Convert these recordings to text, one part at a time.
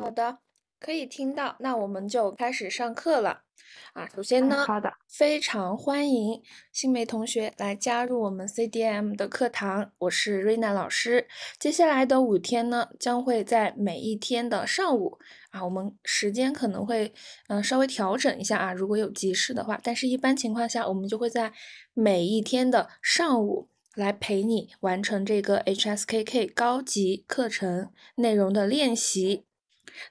好的，可以听到，那我们就开始上课了，啊，首先呢，好的，非常欢迎新梅同学来加入我们 CDM 的课堂，我是瑞娜老师。接下来的五天呢，将会在每一天的上午，啊，我们时间可能会，嗯，稍微调整一下啊，如果有急事的话，但是一般情况下，我们就会在每一天的上午来陪你完成这个 HSKK 高级课程内容的练习。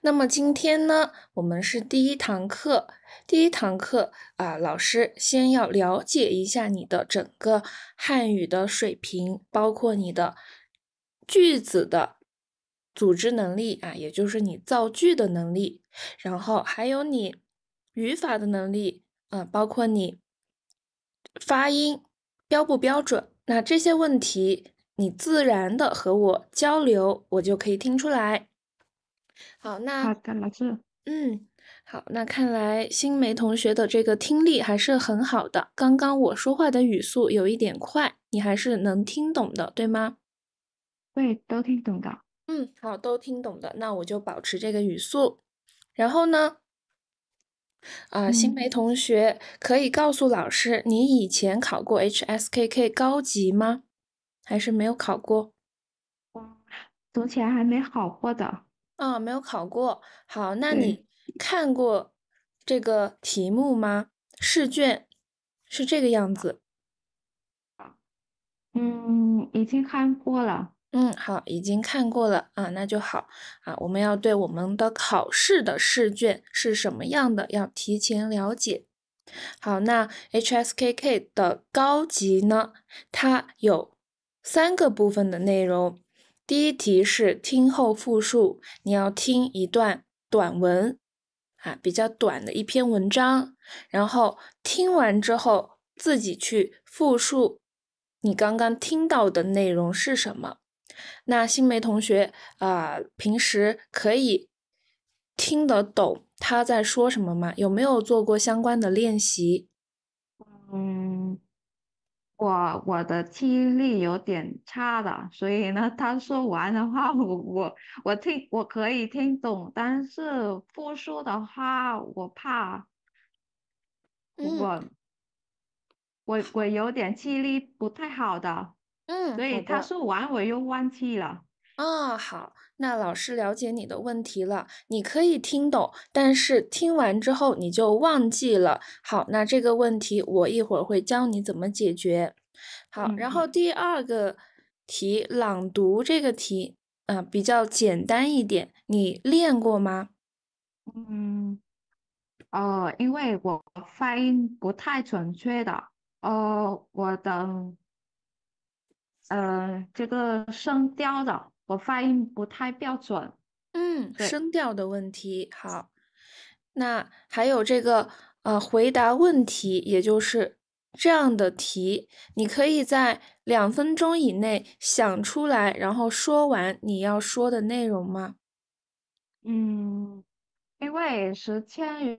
那么今天呢，我们是第一堂课，第一堂课啊，老师先要了解一下你的整个汉语的水平，包括你的句子的组织能力啊，也就是你造句的能力，然后还有你语法的能力啊，包括你发音标不标准。那这些问题，你自然的和我交流，我就可以听出来。好，那好的老师，嗯，好，那看来新梅同学的这个听力还是很好的。刚刚我说话的语速有一点快，你还是能听懂的，对吗？对，都听懂的。嗯，好，都听懂的。那我就保持这个语速。然后呢，啊，新梅同学可以告诉老师，你以前考过 HSKK 高级吗？还是没有考过？我从前还没考过的。啊，没有考过。好，那你看过这个题目吗？试卷是这个样子。嗯，已经看过了。嗯，好，已经看过了啊，那就好。啊，我们要对我们的考试的试卷是什么样的要提前了解。好，那 HSKK 的高级呢，它有三个部分的内容。第一题是听后复述，你要听一段短文，啊，比较短的一篇文章，然后听完之后自己去复述你刚刚听到的内容是什么。那新梅同学啊，平时可以听得懂他在说什么吗？有没有做过相关的练习？嗯。我我的记忆力有点差的，所以呢，他说完的话，我我我听我可以听懂，但是复述的话，我怕我我我有点记忆力不太好的，嗯，所以他说完我又忘记了。嗯，好。那老师了解你的问题了，你可以听懂，但是听完之后你就忘记了。好，那这个问题我一会儿会教你怎么解决。好，然后第二个题朗读这个题啊比较简单一点，你练过吗？嗯，呃，因为我发音不太准确的，呃，我的，呃，这个声调的。我发音不太标准，嗯，声调的问题。好，那还有这个呃，回答问题，也就是这样的题，你可以在两分钟以内想出来，然后说完你要说的内容吗？嗯，因为时间有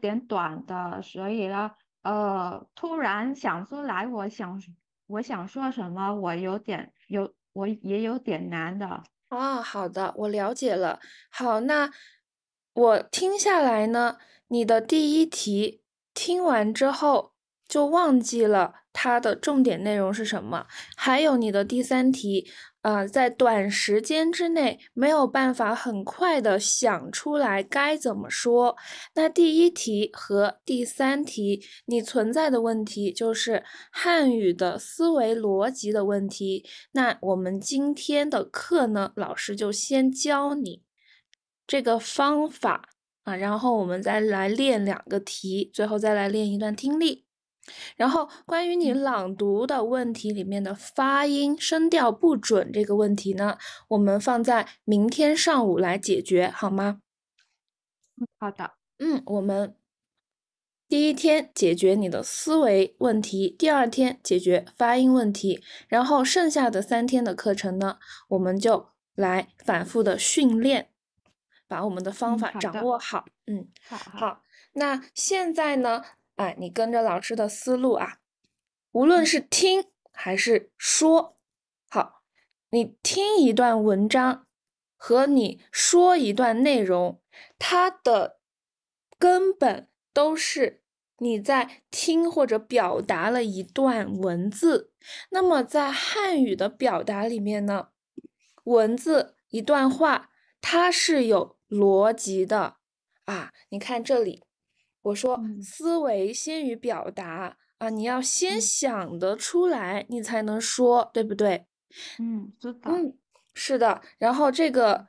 点短的，所以呢，呃，突然想出来，我想我想说什么，我有点有。我也有点难的哦。好的，我了解了。好，那我听下来呢，你的第一题听完之后就忘记了它的重点内容是什么，还有你的第三题。啊，在短时间之内没有办法很快的想出来该怎么说。那第一题和第三题，你存在的问题就是汉语的思维逻辑的问题。那我们今天的课呢，老师就先教你这个方法啊，然后我们再来练两个题，最后再来练一段听力。然后关于你朗读的问题里面的发音声调不准这个问题呢，我们放在明天上午来解决，好吗？嗯，好的。嗯，我们第一天解决你的思维问题，第二天解决发音问题，然后剩下的三天的课程呢，我们就来反复的训练，把我们的方法掌握好。嗯，好。好，那现在呢？哎，你跟着老师的思路啊，无论是听还是说，好，你听一段文章和你说一段内容，它的根本都是你在听或者表达了一段文字。那么在汉语的表达里面呢，文字一段话它是有逻辑的啊，你看这里。我说，思维先于表达啊，你要先想得出来，你才能说，对不对？嗯，知道。嗯，是的。然后这个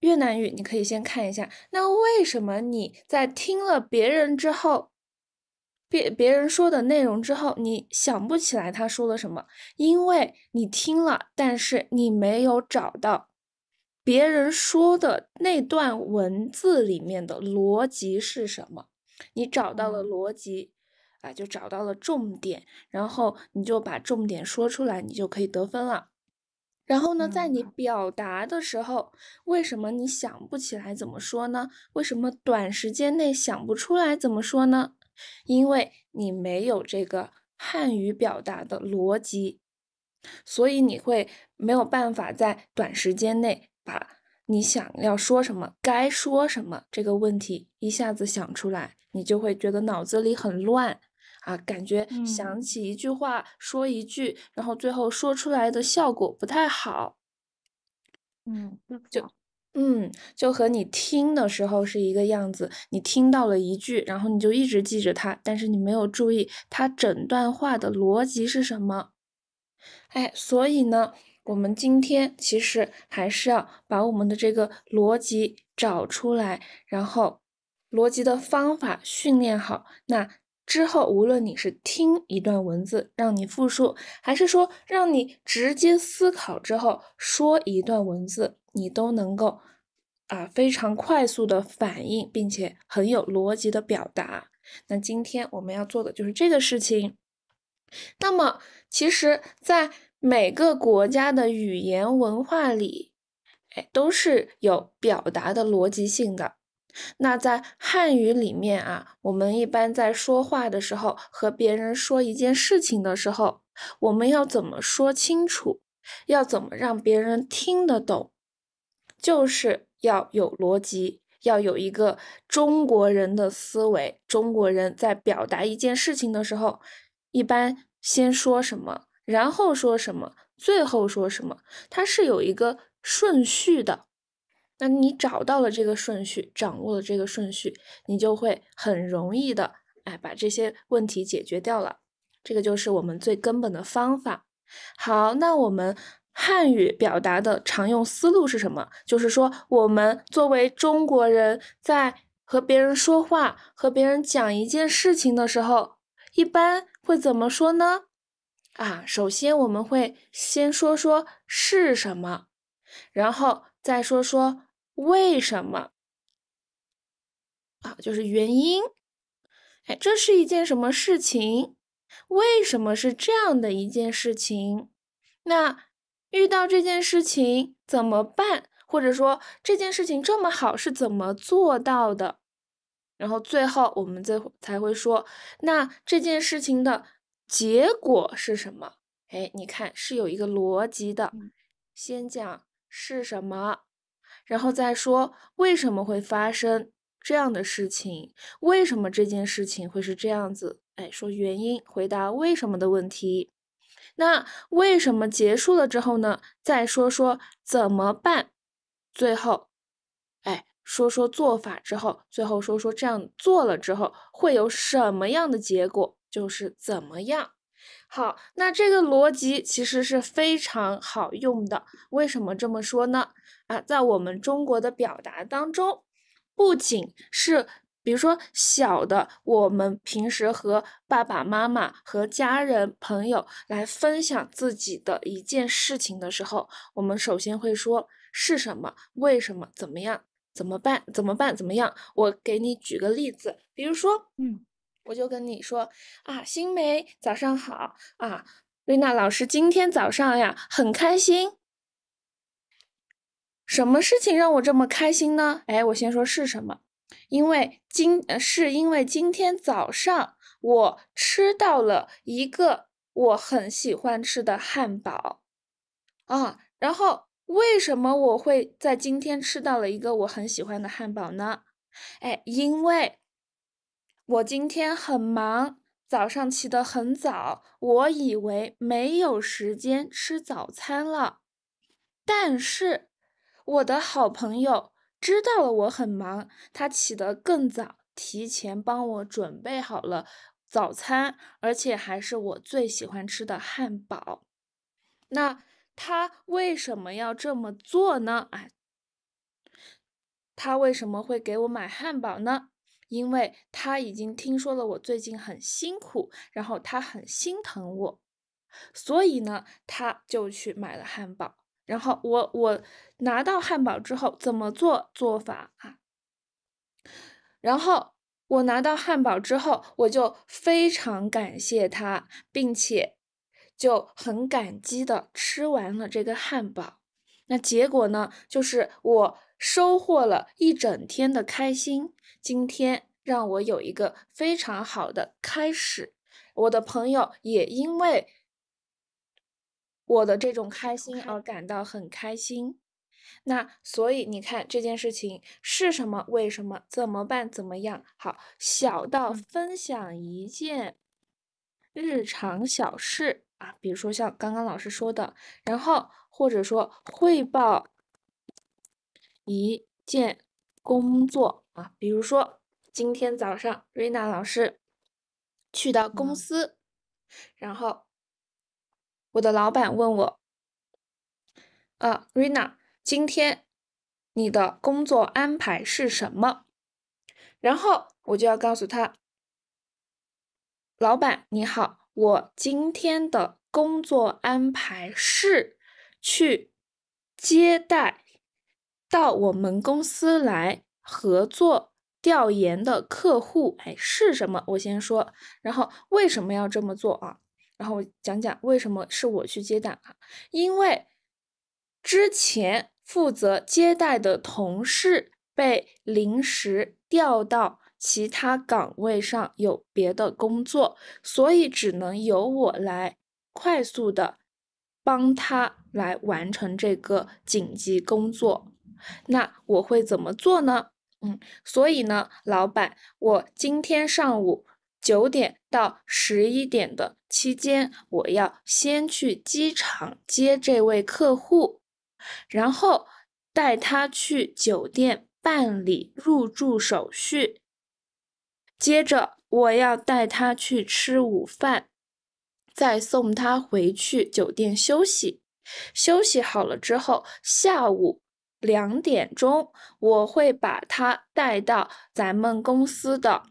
越南语你可以先看一下。那为什么你在听了别人之后，别别人说的内容之后，你想不起来他说了什么？因为你听了，但是你没有找到别人说的那段文字里面的逻辑是什么。你找到了逻辑，啊，就找到了重点，然后你就把重点说出来，你就可以得分了。然后呢，在你表达的时候，为什么你想不起来怎么说呢？为什么短时间内想不出来怎么说呢？因为你没有这个汉语表达的逻辑，所以你会没有办法在短时间内把。你想要说什么，该说什么这个问题一下子想出来，你就会觉得脑子里很乱啊，感觉想起一句话说一句，然后最后说出来的效果不太好。嗯，就，嗯，就和你听的时候是一个样子。你听到了一句，然后你就一直记着它，但是你没有注意它整段话的逻辑是什么。哎，所以呢？我们今天其实还是要把我们的这个逻辑找出来，然后逻辑的方法训练好。那之后，无论你是听一段文字让你复述，还是说让你直接思考之后说一段文字，你都能够啊非常快速的反应，并且很有逻辑的表达。那今天我们要做的就是这个事情。那么，其实，在每个国家的语言文化里，哎，都是有表达的逻辑性的。那在汉语里面啊，我们一般在说话的时候，和别人说一件事情的时候，我们要怎么说清楚，要怎么让别人听得懂，就是要有逻辑，要有一个中国人的思维。中国人在表达一件事情的时候，一般先说什么？然后说什么，最后说什么，它是有一个顺序的。那你找到了这个顺序，掌握了这个顺序，你就会很容易的，哎，把这些问题解决掉了。这个就是我们最根本的方法。好，那我们汉语表达的常用思路是什么？就是说，我们作为中国人，在和别人说话、和别人讲一件事情的时候，一般会怎么说呢？啊，首先我们会先说说是什么，然后再说说为什么。啊，就是原因。哎，这是一件什么事情？为什么是这样的一件事情？那遇到这件事情怎么办？或者说这件事情这么好是怎么做到的？然后最后我们再才会说，那这件事情的。结果是什么？哎，你看是有一个逻辑的，先讲是什么，然后再说为什么会发生这样的事情，为什么这件事情会是这样子？哎，说原因，回答为什么的问题。那为什么结束了之后呢？再说说怎么办？最后，哎，说说做法之后，最后说说这样做了之后会有什么样的结果？就是怎么样？好，那这个逻辑其实是非常好用的。为什么这么说呢？啊，在我们中国的表达当中，不仅是比如说小的，我们平时和爸爸妈妈、和家人、朋友来分享自己的一件事情的时候，我们首先会说是什么？为什么？怎么样？怎么办？怎么办？怎么样？我给你举个例子，比如说，嗯。我就跟你说啊，新梅早上好啊，瑞娜老师今天早上呀很开心。什么事情让我这么开心呢？哎，我先说是什么？因为今是因为今天早上我吃到了一个我很喜欢吃的汉堡啊。然后为什么我会在今天吃到了一个我很喜欢的汉堡呢？哎，因为。我今天很忙，早上起得很早，我以为没有时间吃早餐了。但是我的好朋友知道了我很忙，他起得更早，提前帮我准备好了早餐，而且还是我最喜欢吃的汉堡。那他为什么要这么做呢？哎，他为什么会给我买汉堡呢？因为他已经听说了我最近很辛苦，然后他很心疼我，所以呢，他就去买了汉堡。然后我我拿到汉堡之后怎么做做法啊？然后我拿到汉堡之后，我就非常感谢他，并且就很感激的吃完了这个汉堡。那结果呢，就是我。收获了一整天的开心，今天让我有一个非常好的开始。我的朋友也因为我的这种开心而感到很开心。那所以你看这件事情是什么？为什么？怎么办？怎么样？好，小到分享一件日常小事啊，比如说像刚刚老师说的，然后或者说汇报。一件工作啊，比如说今天早上瑞娜老师去到公司，然后我的老板问我啊，瑞娜，今天你的工作安排是什么？然后我就要告诉他，老板你好，我今天的工作安排是去接待。到我们公司来合作调研的客户，哎，是什么？我先说，然后为什么要这么做啊？然后我讲讲为什么是我去接待啊？因为之前负责接待的同事被临时调到其他岗位上，有别的工作，所以只能由我来快速的帮他来完成这个紧急工作。那我会怎么做呢？嗯，所以呢，老板，我今天上午九点到十一点的期间，我要先去机场接这位客户，然后带他去酒店办理入住手续，接着我要带他去吃午饭，再送他回去酒店休息。休息好了之后，下午。两点钟我会把他带到咱们公司的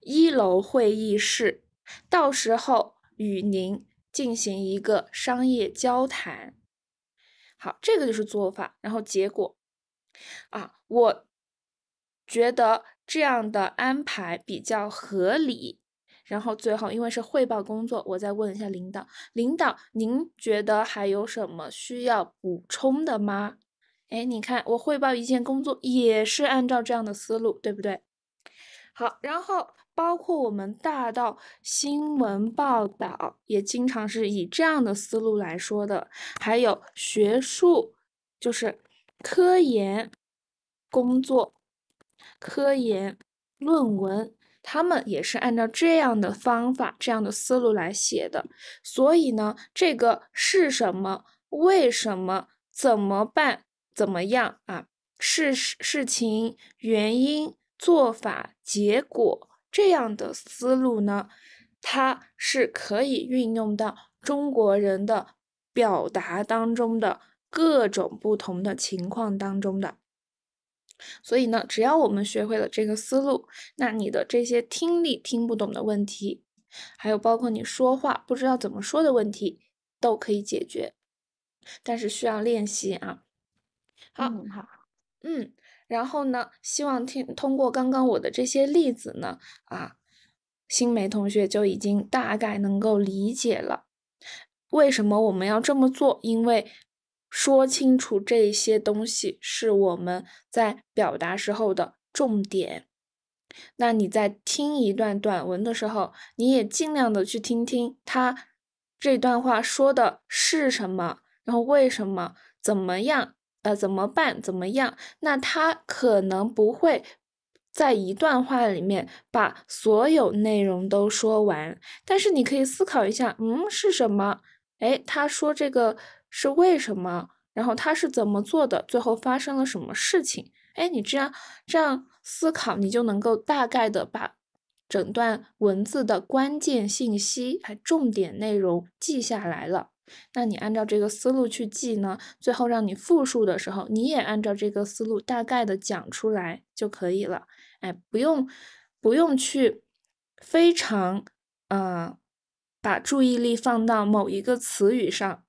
一楼会议室，到时候与您进行一个商业交谈。好，这个就是做法，然后结果啊，我觉得这样的安排比较合理。然后最后，因为是汇报工作，我再问一下领导，领导您觉得还有什么需要补充的吗？哎，你看我汇报一件工作也是按照这样的思路，对不对？好，然后包括我们大到新闻报道，也经常是以这样的思路来说的，还有学术，就是科研工作、科研论文，他们也是按照这样的方法、这样的思路来写的。所以呢，这个是什么？为什么？怎么办？怎么样啊？事事情原因做法结果这样的思路呢？它是可以运用到中国人的表达当中的各种不同的情况当中的。所以呢，只要我们学会了这个思路，那你的这些听力听不懂的问题，还有包括你说话不知道怎么说的问题，都可以解决。但是需要练习啊。好，嗯，然后呢？希望听通过刚刚我的这些例子呢，啊，新梅同学就已经大概能够理解了为什么我们要这么做。因为说清楚这些东西是我们在表达时候的重点。那你在听一段短文的时候，你也尽量的去听听他这段话说的是什么，然后为什么，怎么样。呃，怎么办？怎么样？那他可能不会在一段话里面把所有内容都说完，但是你可以思考一下，嗯，是什么？哎，他说这个是为什么？然后他是怎么做的？最后发生了什么事情？哎，你这样这样思考，你就能够大概的把整段文字的关键信息、还重点内容记下来了。那你按照这个思路去记呢，最后让你复述的时候，你也按照这个思路大概的讲出来就可以了。哎，不用不用去非常嗯，把注意力放到某一个词语上，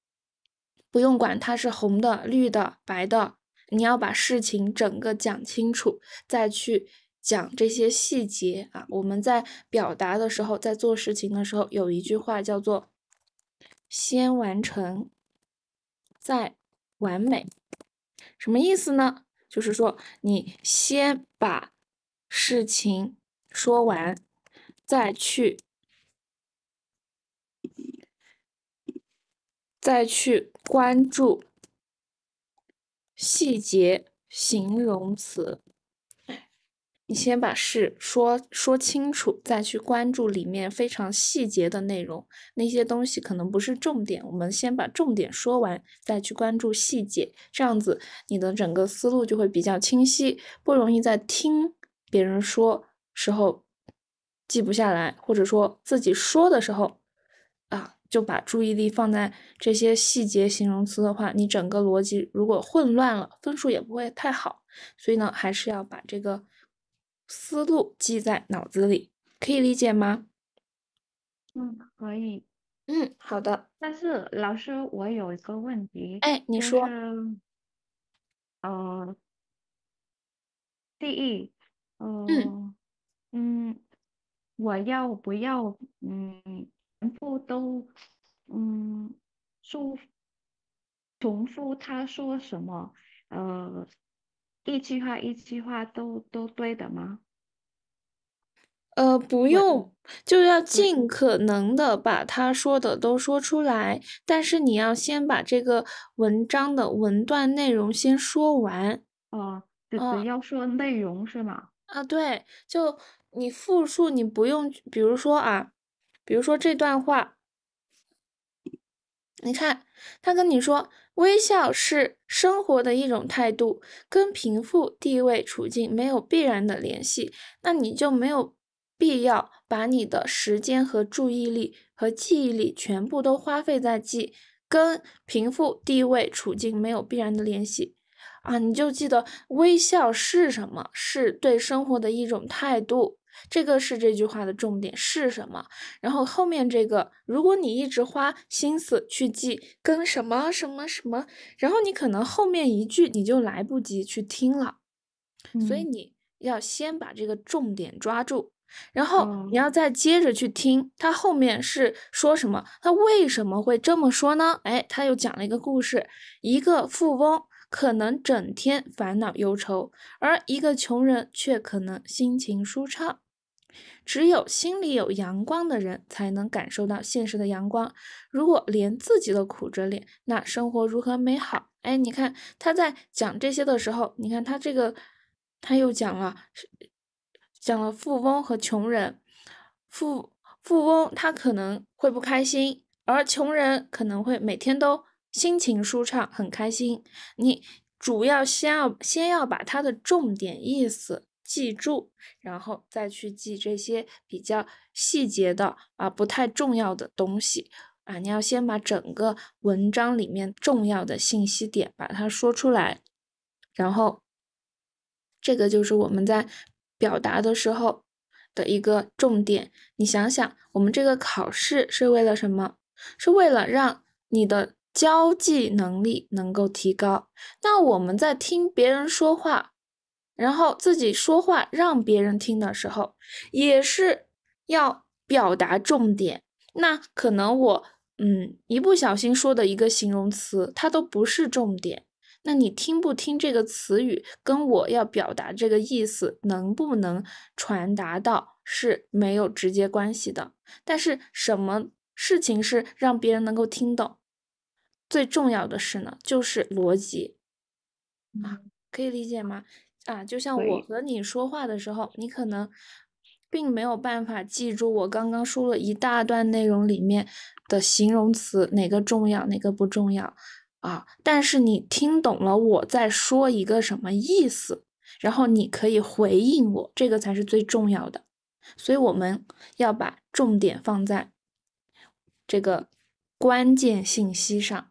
不用管它是红的、绿的、白的，你要把事情整个讲清楚，再去讲这些细节啊。我们在表达的时候，在做事情的时候，有一句话叫做。先完成，再完美，什么意思呢？就是说，你先把事情说完，再去再去关注细节，形容词。你先把事说说清楚，再去关注里面非常细节的内容。那些东西可能不是重点，我们先把重点说完，再去关注细节。这样子，你的整个思路就会比较清晰，不容易在听别人说时候记不下来，或者说自己说的时候啊，就把注意力放在这些细节形容词的话，你整个逻辑如果混乱了，分数也不会太好。所以呢，还是要把这个。思路记在脑子里，可以理解吗？嗯，可以。嗯，好的。但是老师，我有一个问题，哎，你说。呃，第一，嗯嗯，我要不要嗯全部都嗯重重复他说什么呃？一句话一句话都都对的吗？呃，不用，就要尽可能的把他说的都说出来，但是你要先把这个文章的文段内容先说完。哦，对，要说内容是吗？啊，对，就你复述，你不用，比如说啊，比如说这段话。你看，他跟你说，微笑是生活的一种态度，跟贫富地位处境没有必然的联系，那你就没有必要把你的时间和注意力和记忆力全部都花费在记，跟贫富地位处境没有必然的联系，啊，你就记得微笑是什么，是对生活的一种态度。这个是这句话的重点是什么？然后后面这个，如果你一直花心思去记跟什么什么什么，然后你可能后面一句你就来不及去听了，所以你要先把这个重点抓住，然后你要再接着去听他后面是说什么，他为什么会这么说呢？哎，他又讲了一个故事，一个富翁可能整天烦恼忧愁，而一个穷人却可能心情舒畅。只有心里有阳光的人，才能感受到现实的阳光。如果连自己都苦着脸，那生活如何美好？哎，你看他在讲这些的时候，你看他这个，他又讲了，讲了富翁和穷人。富富翁他可能会不开心，而穷人可能会每天都心情舒畅，很开心。你主要先要先要把他的重点意思。记住，然后再去记这些比较细节的啊，不太重要的东西啊。你要先把整个文章里面重要的信息点把它说出来，然后这个就是我们在表达的时候的一个重点。你想想，我们这个考试是为了什么？是为了让你的交际能力能够提高。那我们在听别人说话。然后自己说话让别人听的时候，也是要表达重点。那可能我嗯一不小心说的一个形容词，它都不是重点。那你听不听这个词语，跟我要表达这个意思能不能传达到是没有直接关系的。但是什么事情是让别人能够听懂？最重要的是呢，就是逻辑啊，可以理解吗？啊，就像我和你说话的时候，你可能并没有办法记住我刚刚说了一大段内容里面的形容词哪个重要，哪个不重要啊。但是你听懂了我在说一个什么意思，然后你可以回应我，这个才是最重要的。所以我们要把重点放在这个关键信息上。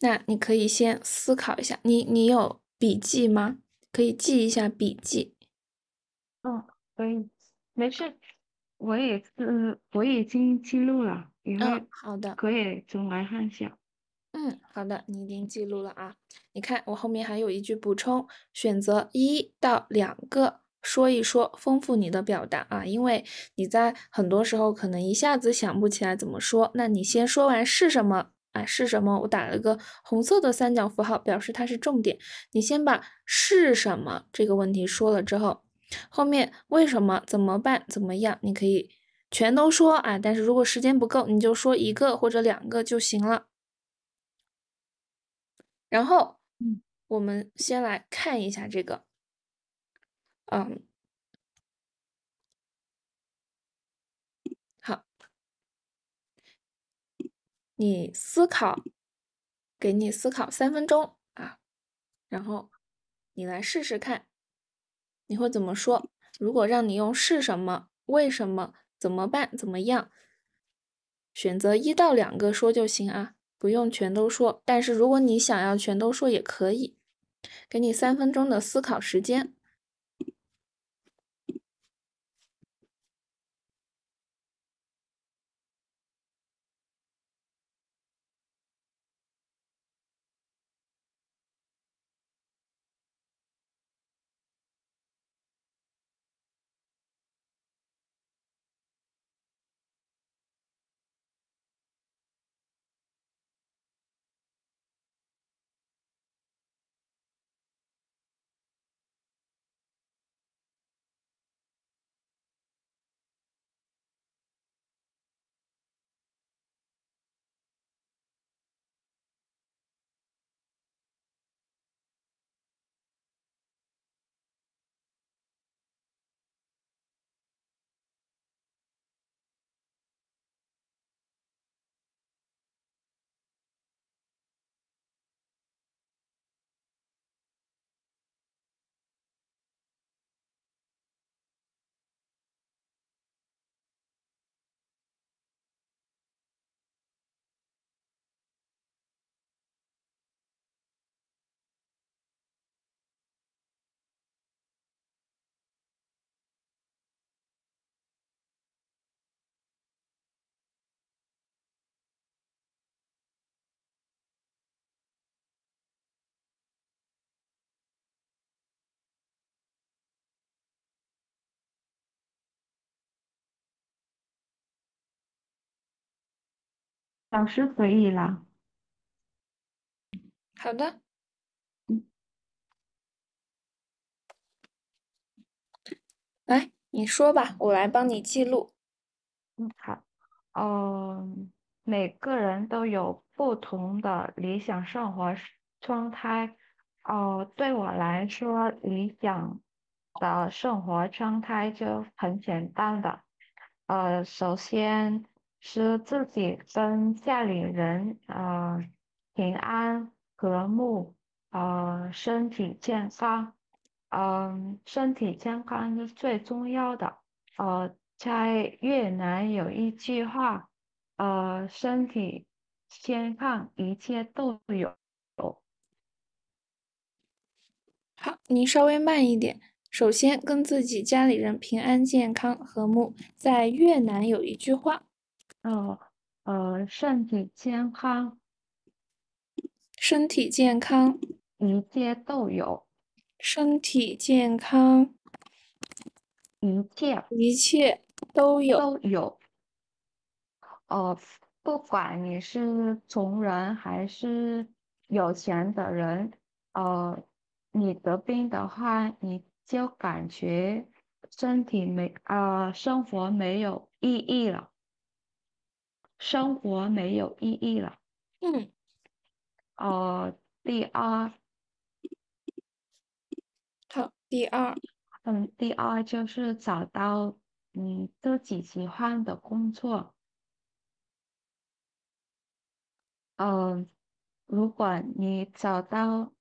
那你可以先思考一下，你你有笔记吗？可以记一下笔记。嗯，可以。没事，我也是，我已经记录了。嗯，好的。可以重来看一下。嗯，好的，你已经记录了啊。你看我后面还有一句补充，选择一到两个说一说，丰富你的表达啊，因为你在很多时候可能一下子想不起来怎么说。那你先说完是什么？啊，是什么？我打了个红色的三角符号，表示它是重点。你先把“是什么”这个问题说了之后，后面为什么、怎么办、怎么样，你可以全都说啊。但是如果时间不够，你就说一个或者两个就行了。然后，我们先来看一下这个，嗯。你思考，给你思考三分钟啊，然后你来试试看，你会怎么说？如果让你用是什么、为什么、怎么办、怎么样，选择一到两个说就行啊，不用全都说。但是如果你想要全都说也可以，给你三分钟的思考时间。老师可以啦。好的。嗯。来，你说吧，我来帮你记录。嗯，好。嗯，每个人都有不同的理想生活状态。哦，对我来说，理想的生活状态就很简单的。呃，首先。使自己跟家里人啊平安和睦啊身体健康，嗯身体健康是最重要的。呃，在越南有一句话，呃身体健康一切都有。好，您稍微慢一点。首先跟自己家里人平安健康和睦，在越南有一句话。哦，呃，身体健康，身体健康，一切都有。身体健康，一切一切都有都有。呃，不管你是穷人还是有钱的人，呃，你得病的话，你就感觉身体没啊，生活没有意义了。生活没有意义了。嗯，哦，第二，好，第二，嗯，第二就是找到你自己喜欢的工作。嗯，如果你找到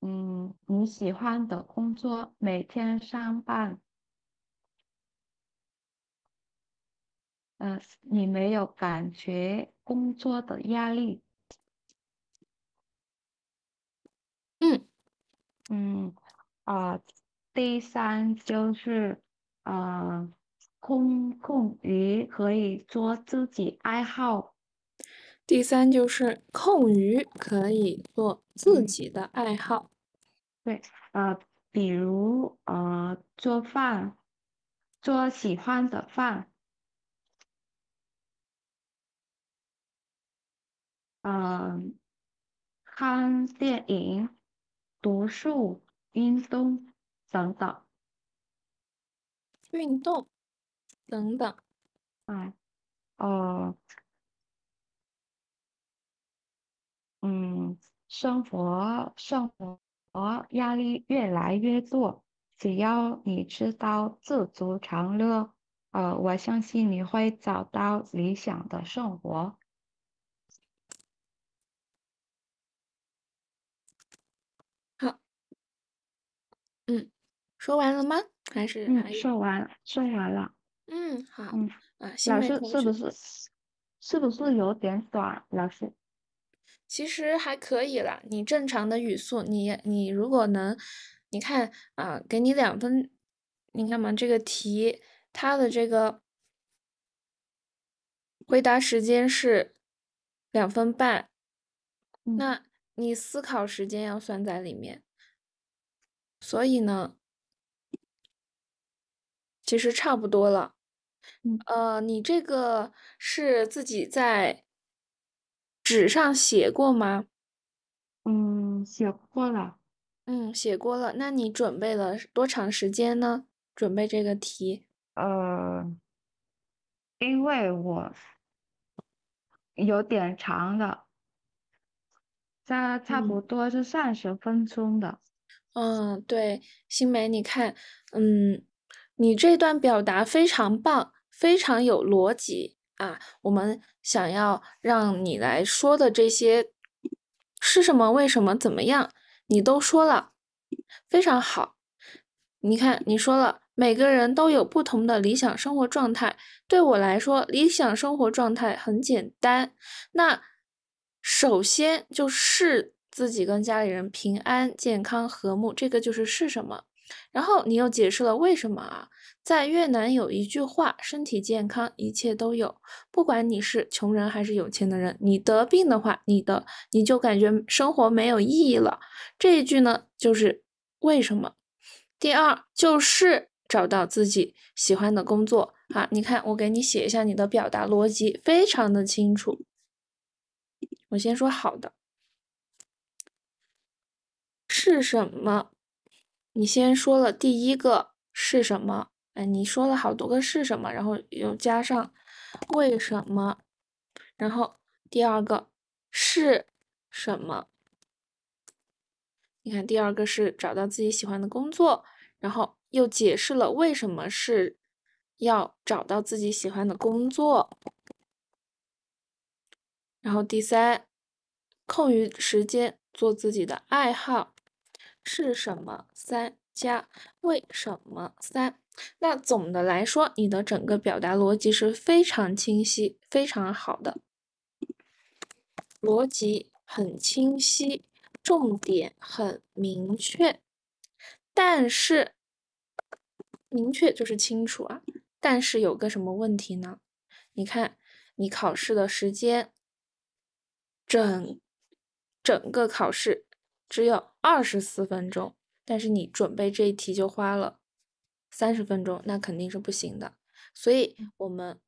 嗯你喜欢的工作，每天上班。呃，你没有感觉工作的压力？嗯嗯啊，第三就是啊，空空余可以做自己爱好。第三就是空余可以做自己的爱好。对，呃，比如呃，做饭，做喜欢的饭。嗯，看电影、读书、运动等等，运动等等。嗯，哦，嗯，生活生活压力越来越多，只要你知道自足常乐，呃，我相信你会找到理想的生活。说完了吗？还是嗯，说完说完了。嗯，好。嗯啊，老师是不是是不是有点短？老师，其实还可以了。你正常的语速，你你如果能，你看啊，给你两分，你看嘛，这个题它的这个回答时间是两分半，那你思考时间要算在里面，所以呢。其实差不多了，呃，你这个是自己在纸上写过吗？嗯，写过了。嗯，写过了。那你准备了多长时间呢？准备这个题？呃，因为我有点长的，差差不多是三十分钟的。嗯，对，新梅，你看，嗯。你这段表达非常棒，非常有逻辑啊！我们想要让你来说的这些是什么？为什么？怎么样？你都说了，非常好。你看，你说了，每个人都有不同的理想生活状态。对我来说，理想生活状态很简单。那首先就是自己跟家里人平安、健康、和睦，这个就是是什么？然后你又解释了为什么啊？在越南有一句话：身体健康，一切都有。不管你是穷人还是有钱的人，你得病的话，你的你就感觉生活没有意义了。这一句呢，就是为什么？第二就是找到自己喜欢的工作啊！你看，我给你写一下你的表达逻辑，非常的清楚。我先说好的是什么？你先说了第一个是什么？哎，你说了好多个是什么，然后又加上为什么，然后第二个是什么？你看第二个是找到自己喜欢的工作，然后又解释了为什么是要找到自己喜欢的工作，然后第三，空余时间做自己的爱好。是什么三加？为什么三？那总的来说，你的整个表达逻辑是非常清晰、非常好的，逻辑很清晰，重点很明确。但是，明确就是清楚啊。但是有个什么问题呢？你看，你考试的时间，整整个考试。只有二十四分钟，但是你准备这一题就花了三十分钟，那肯定是不行的。所以我们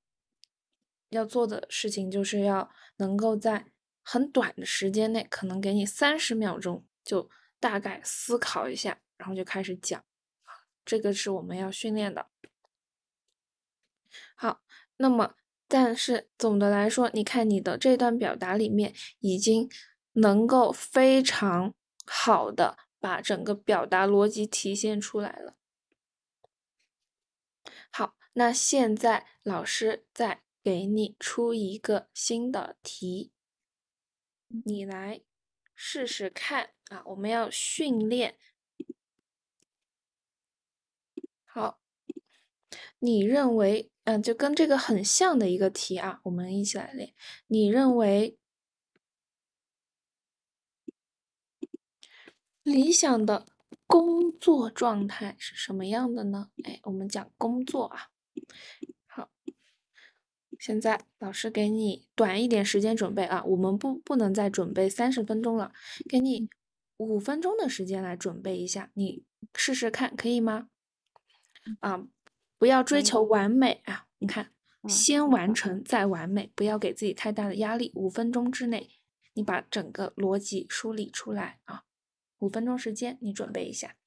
要做的事情就是要能够在很短的时间内，可能给你三十秒钟，就大概思考一下，然后就开始讲。这个是我们要训练的。好，那么但是总的来说，你看你的这段表达里面已经能够非常。好的，把整个表达逻辑体现出来了。好，那现在老师再给你出一个新的题，你来试试看啊。我们要训练。好，你认为，嗯，就跟这个很像的一个题啊，我们一起来练。你认为？理想的工作状态是什么样的呢？哎，我们讲工作啊。好，现在老师给你短一点时间准备啊，我们不不能再准备三十分钟了，给你五分钟的时间来准备一下，你试试看可以吗？啊，不要追求完美啊，你看，先完成再完美，不要给自己太大的压力。五分钟之内，你把整个逻辑梳理出来啊。五分钟时间，你准备一下。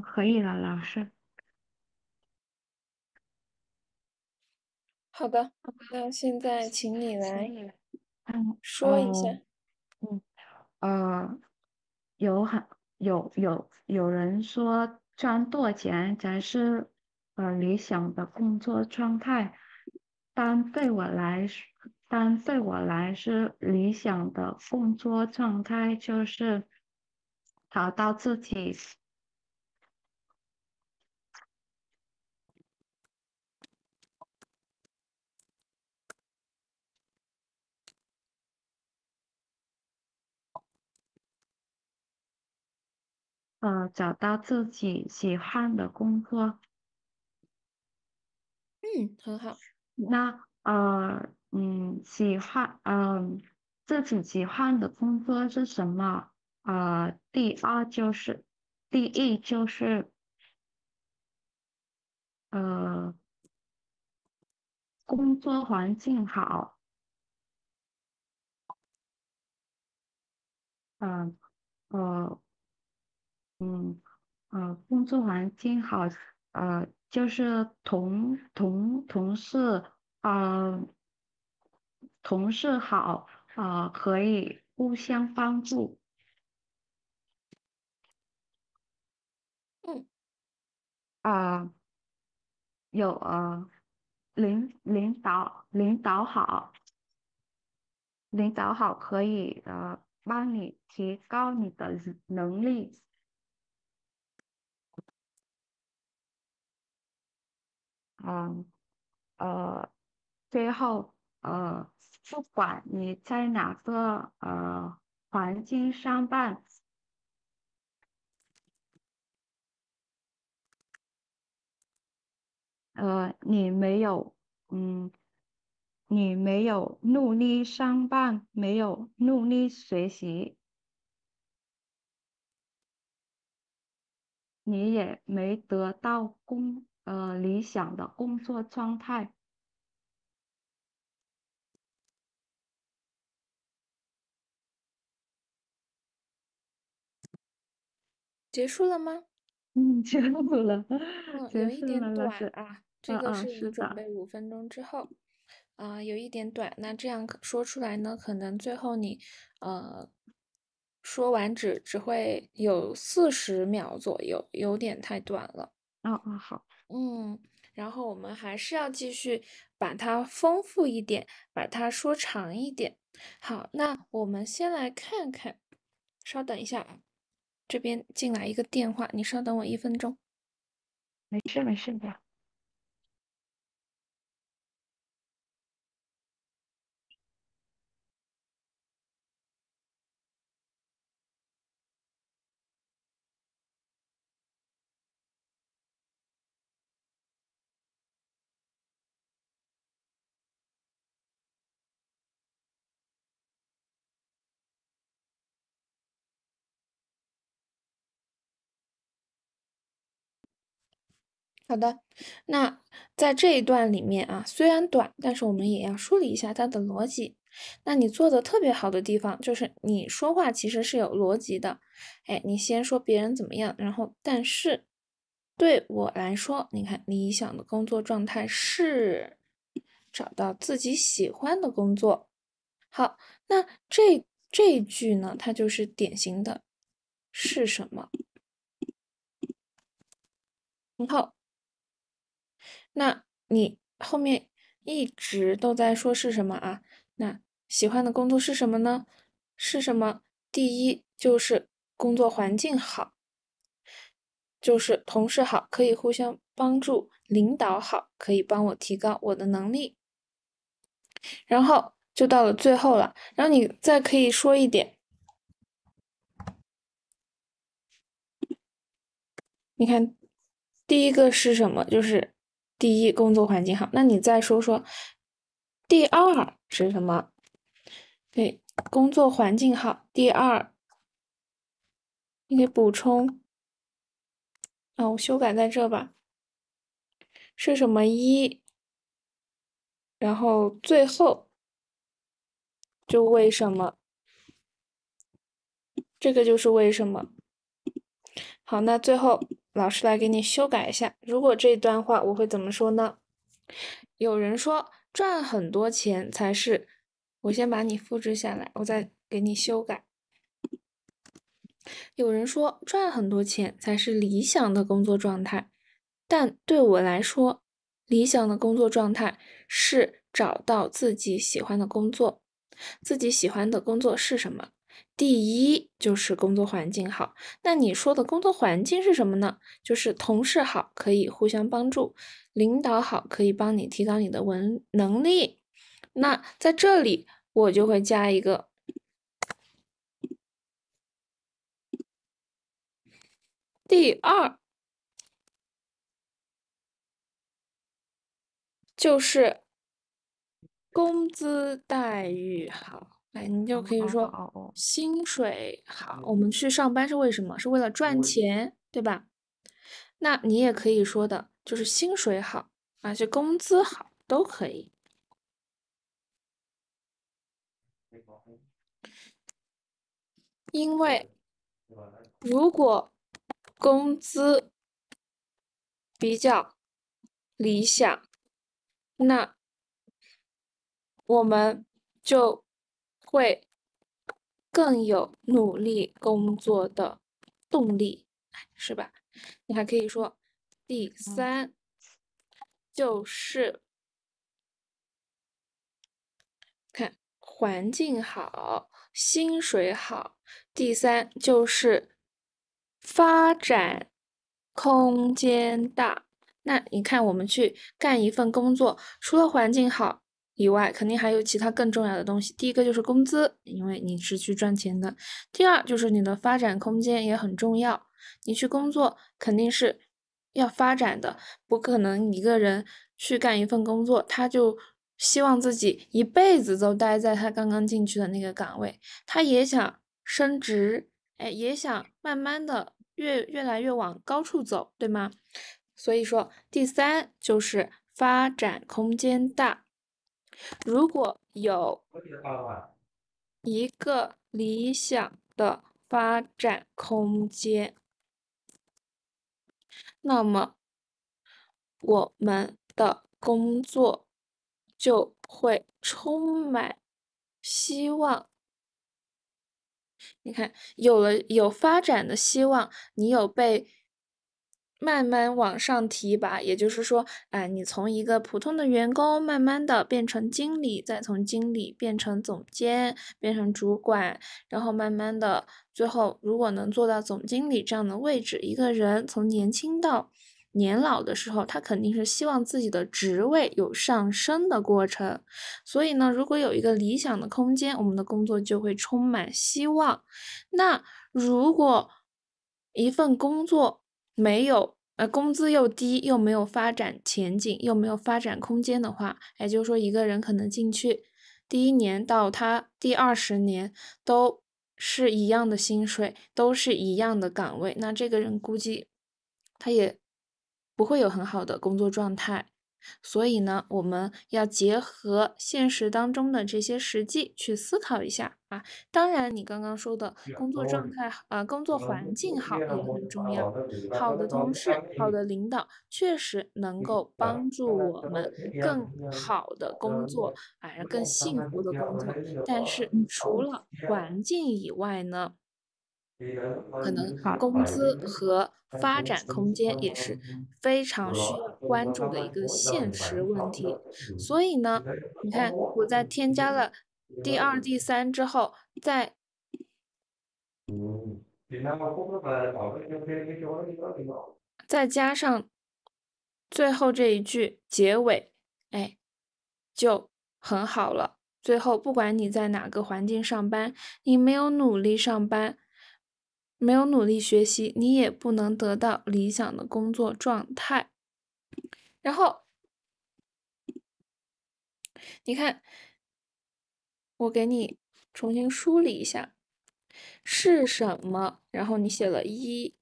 可以了，老师。好的，那现在请你来，嗯，说一下。嗯，呃，有很，有有有人说赚多钱才是呃理想的工作状态，但对我来，说，但对我来是理想的工作状态就是找到自己。呃，找到自己喜欢的工作。嗯，很好。那呃，嗯，喜欢嗯，自己喜欢的工作是什么？呃，第二就是，第一就是，呃，工作环境好。嗯，呃。嗯，呃，工作环境好，呃，就是同同同事，啊，同事好，啊，可以互相帮助。嗯，啊，有啊，领领导领导好，领导好可以呃帮你提高你的能力。嗯，呃，最后，呃，不管你在哪个呃环境上班，呃，你没有，嗯，你没有努力上班，没有努力学习，你也没得到工。呃，理想的工作状态结束了吗？嗯，结束了。有束了，短啊，这个是你准备五分钟之后啊，有一点短。那这样说出来呢，可能最后你呃说完只只会有四十秒左右，有点太短了。啊啊，好。嗯，然后我们还是要继续把它丰富一点，把它说长一点。好，那我们先来看看，稍等一下啊，这边进来一个电话，你稍等我一分钟，没事没事的。好的，那在这一段里面啊，虽然短，但是我们也要梳理一下它的逻辑。那你做的特别好的地方就是你说话其实是有逻辑的，哎，你先说别人怎么样，然后但是对我来说，你看理想的工作状态是找到自己喜欢的工作。好，那这这一句呢，它就是典型的是什么？然后。那你后面一直都在说是什么啊？那喜欢的工作是什么呢？是什么？第一就是工作环境好，就是同事好，可以互相帮助，领导好，可以帮我提高我的能力。然后就到了最后了，然后你再可以说一点。你看，第一个是什么？就是。第一，工作环境好。那你再说说，第二是什么？对，工作环境好。第二，你给补充。啊，我修改在这吧。是什么一？然后最后，就为什么？这个就是为什么？好，那最后。老师来给你修改一下。如果这段话，我会怎么说呢？有人说赚很多钱才是。我先把你复制下来，我再给你修改。有人说赚很多钱才是理想的工作状态，但对我来说，理想的工作状态是找到自己喜欢的工作。自己喜欢的工作是什么？第一。就是工作环境好，那你说的工作环境是什么呢？就是同事好，可以互相帮助；领导好，可以帮你提高你的文能力。那在这里，我就会加一个第二，就是工资待遇好。哎，你就可以说薪水好，我们去上班是为什么？是为了赚钱，对吧？那你也可以说的，就是薪水好，啊，且工资好都可以。因为如果工资比较理想，那我们就。会更有努力工作的动力，是吧？你还可以说，第三就是看环境好，薪水好。第三就是发展空间大。那你看，我们去干一份工作，除了环境好。以外，肯定还有其他更重要的东西。第一个就是工资，因为你是去赚钱的。第二就是你的发展空间也很重要。你去工作肯定是要发展的，不可能一个人去干一份工作，他就希望自己一辈子都待在他刚刚进去的那个岗位。他也想升职，哎，也想慢慢的越越来越往高处走，对吗？所以说，第三就是发展空间大。如果有一个理想的发展空间，那么我们的工作就会充满希望。你看，有了有发展的希望，你有被。慢慢往上提拔，也就是说，哎，你从一个普通的员工，慢慢的变成经理，再从经理变成总监，变成主管，然后慢慢的，最后如果能做到总经理这样的位置，一个人从年轻到年老的时候，他肯定是希望自己的职位有上升的过程。所以呢，如果有一个理想的空间，我们的工作就会充满希望。那如果一份工作，没有，呃，工资又低，又没有发展前景，又没有发展空间的话，也就是说，一个人可能进去第一年到他第二十年都是一样的薪水，都是一样的岗位，那这个人估计他也不会有很好的工作状态。所以呢，我们要结合现实当中的这些实际去思考一下。当然，你刚刚说的工作状态啊，工作环境好也很重要。好的同事、好的领导，确实能够帮助我们更好的工作，啊，更幸福的工作。但是除了环境以外呢，可能工资和发展空间也是非常需要关注的一个现实问题。所以呢，你看我在添加了。第二、第三之后，再再加上最后这一句结尾，哎，就很好了。最后，不管你在哪个环境上班，你没有努力上班，没有努力学习，你也不能得到理想的工作状态。然后，你看。我给你重新梳理一下，是什么？然后你写了一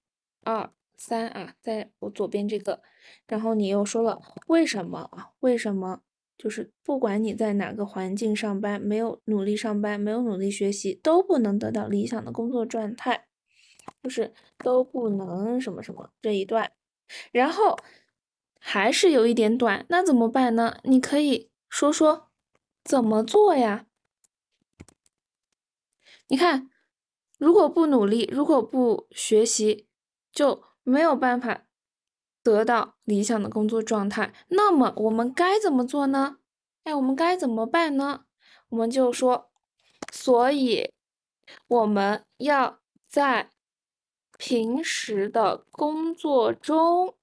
二三啊，在我左边这个，然后你又说了为什么啊？为什么？就是不管你在哪个环境上班，没有努力上班，没有努力学习，都不能得到理想的工作状态，就是都不能什么什么这一段，然后还是有一点短，那怎么办呢？你可以说说怎么做呀？你看，如果不努力，如果不学习，就没有办法得到理想的工作状态。那么，我们该怎么做呢？哎，我们该怎么办呢？我们就说，所以我们要在平时的工作中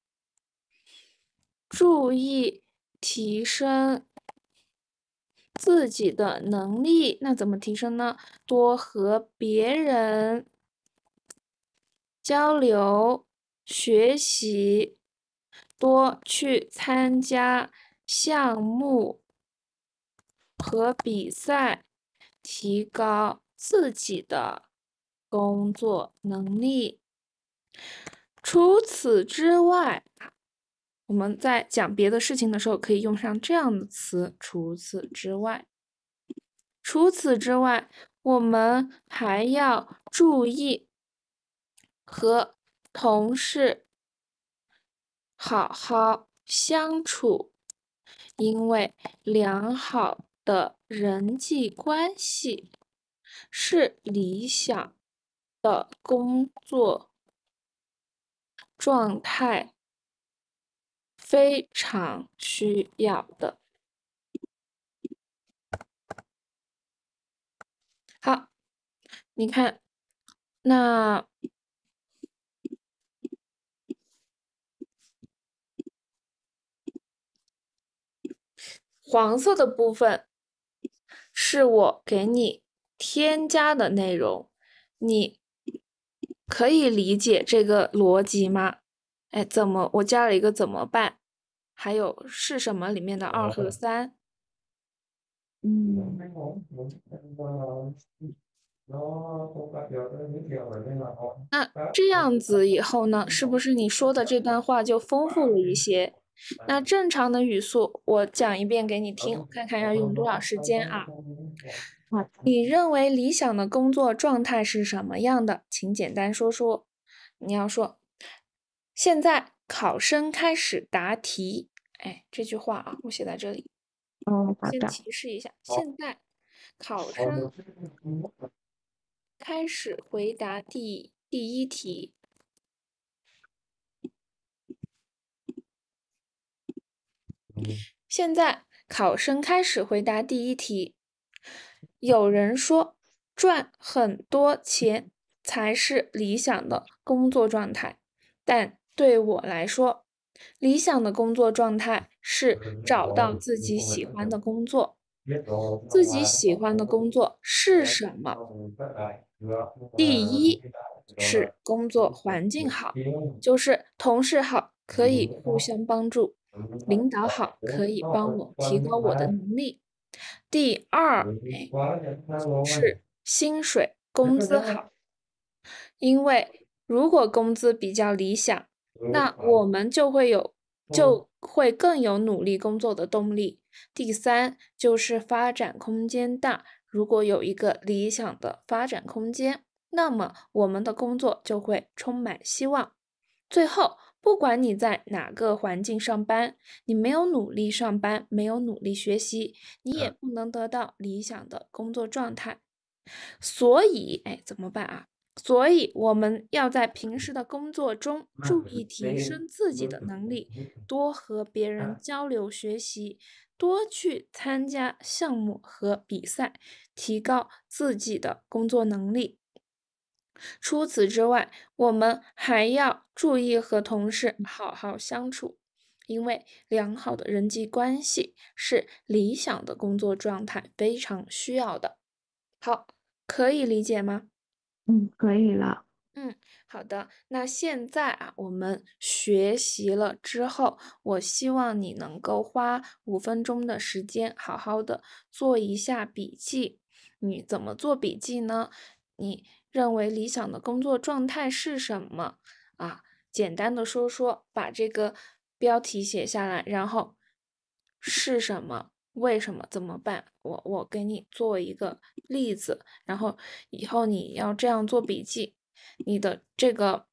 注意提升。自己的能力那怎么提升呢？多和别人交流学习，多去参加项目和比赛，提高自己的工作能力。除此之外，我们在讲别的事情的时候，可以用上这样的词。除此之外，除此之外，我们还要注意和同事好好相处，因为良好的人际关系是理想的工作状态。非常需要的。好，你看，那黄色的部分是我给你添加的内容，你可以理解这个逻辑吗？哎，怎么我加了一个怎么办？还有是什么里面的二和三？嗯。那这样子以后呢？是不是你说的这段话就丰富了一些？那正常的语速，我讲一遍给你听，我看看要用多少时间啊？你认为理想的工作状态是什么样的？请简单说说。你要说。现在考生开始答题。哎，这句话啊，我写在这里。嗯，先提示一下，现在考生开始回答第第一题。现在考生开始回答第一题。有人说，赚很多钱才是理想的工作状态，但对我来说。理想的工作状态是找到自己喜欢的工作。自己喜欢的工作是什么？第一是工作环境好，就是同事好，可以互相帮助；领导好，可以帮我提高我的能力。第二是薪水工资好，因为如果工资比较理想。那我们就会有，就会更有努力工作的动力。第三就是发展空间大，如果有一个理想的发展空间，那么我们的工作就会充满希望。最后，不管你在哪个环境上班，你没有努力上班，没有努力学习，你也不能得到理想的工作状态。所以，哎，怎么办啊？所以我们要在平时的工作中注意提升自己的能力，多和别人交流学习，多去参加项目和比赛，提高自己的工作能力。除此之外，我们还要注意和同事好好相处，因为良好的人际关系是理想的工作状态非常需要的。好，可以理解吗？嗯，可以了。嗯，好的。那现在啊，我们学习了之后，我希望你能够花五分钟的时间，好好的做一下笔记。你怎么做笔记呢？你认为理想的工作状态是什么啊？简单的说说，把这个标题写下来，然后是什么？为什么？怎么办？我我给你做一个例子，然后以后你要这样做笔记，你的这个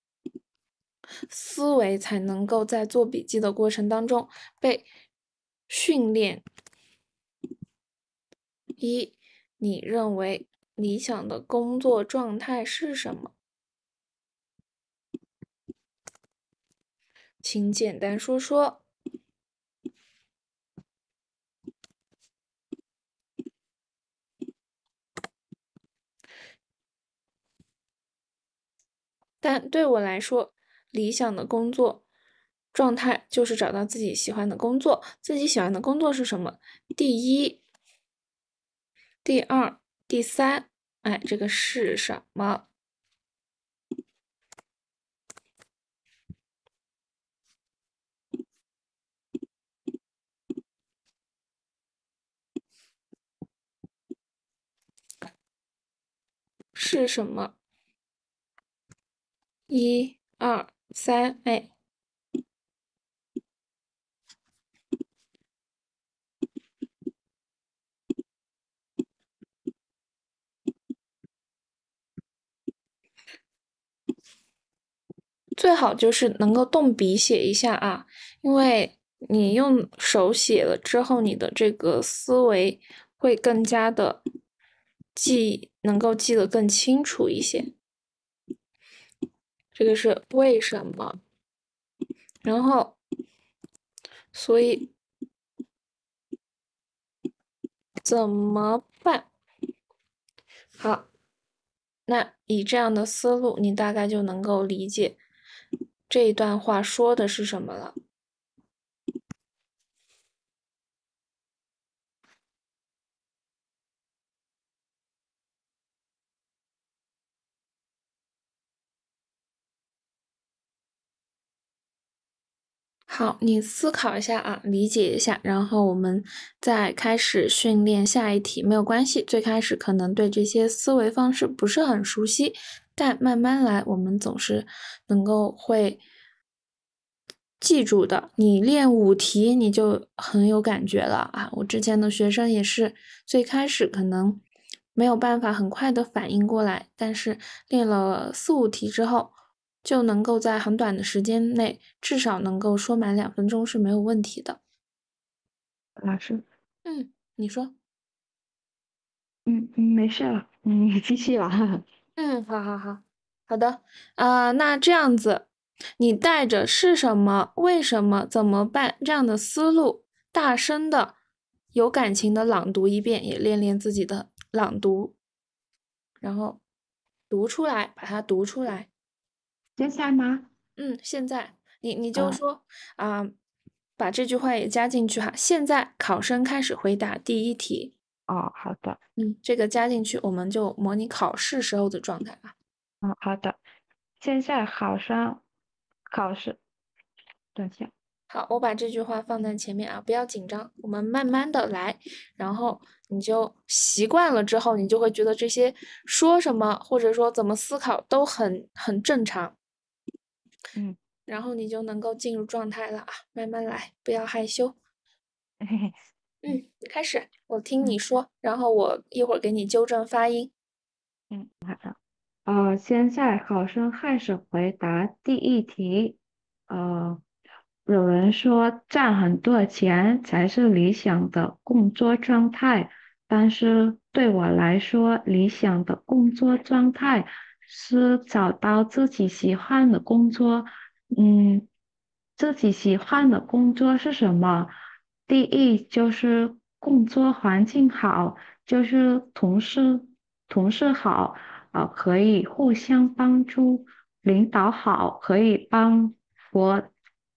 思维才能够在做笔记的过程当中被训练。一，你认为理想的工作状态是什么？请简单说说。但对我来说，理想的工作状态就是找到自己喜欢的工作。自己喜欢的工作是什么？第一，第二，第三，哎，这个是什么？是什么？一二三，哎，最好就是能够动笔写一下啊，因为你用手写了之后，你的这个思维会更加的记，能够记得更清楚一些。这个是为什么？然后，所以怎么办？好，那以这样的思路，你大概就能够理解这一段话说的是什么了。好，你思考一下啊，理解一下，然后我们再开始训练下一题，没有关系。最开始可能对这些思维方式不是很熟悉，但慢慢来，我们总是能够会记住的。你练五题，你就很有感觉了啊！我之前的学生也是，最开始可能没有办法很快的反应过来，但是练了四五题之后。就能够在很短的时间内，至少能够说满两分钟是没有问题的。老师，嗯，你说，嗯嗯，没事了，嗯，继续吧。嗯，好好好，好的啊，那这样子，你带着是什么、为什么、怎么办这样的思路，大声的、有感情的朗读一遍，也练练自己的朗读，然后读出来，把它读出来。现在吗？嗯，现在你你就说啊，把这句话也加进去哈。现在考生开始回答第一题。哦，好的，嗯，这个加进去，我们就模拟考试时候的状态了。嗯，好的。现在考生考试，等一下。好，我把这句话放在前面啊，不要紧张，我们慢慢的来，然后你就习惯了之后，你就会觉得这些说什么或者说怎么思考都很很正常。嗯，然后你就能够进入状态了啊，慢慢来，不要害羞。嗯，开始，我听你说，然后我一会儿给你纠正发音。嗯，好的。呃，现在考生开始回答第一题。呃，有人说赚很多钱才是理想的工作状态，但是对我来说，理想的工作状态。是找到自己喜欢的工作，嗯，自己喜欢的工作是什么？第一就是工作环境好，就是同事同事好，啊，可以互相帮助，领导好，可以帮我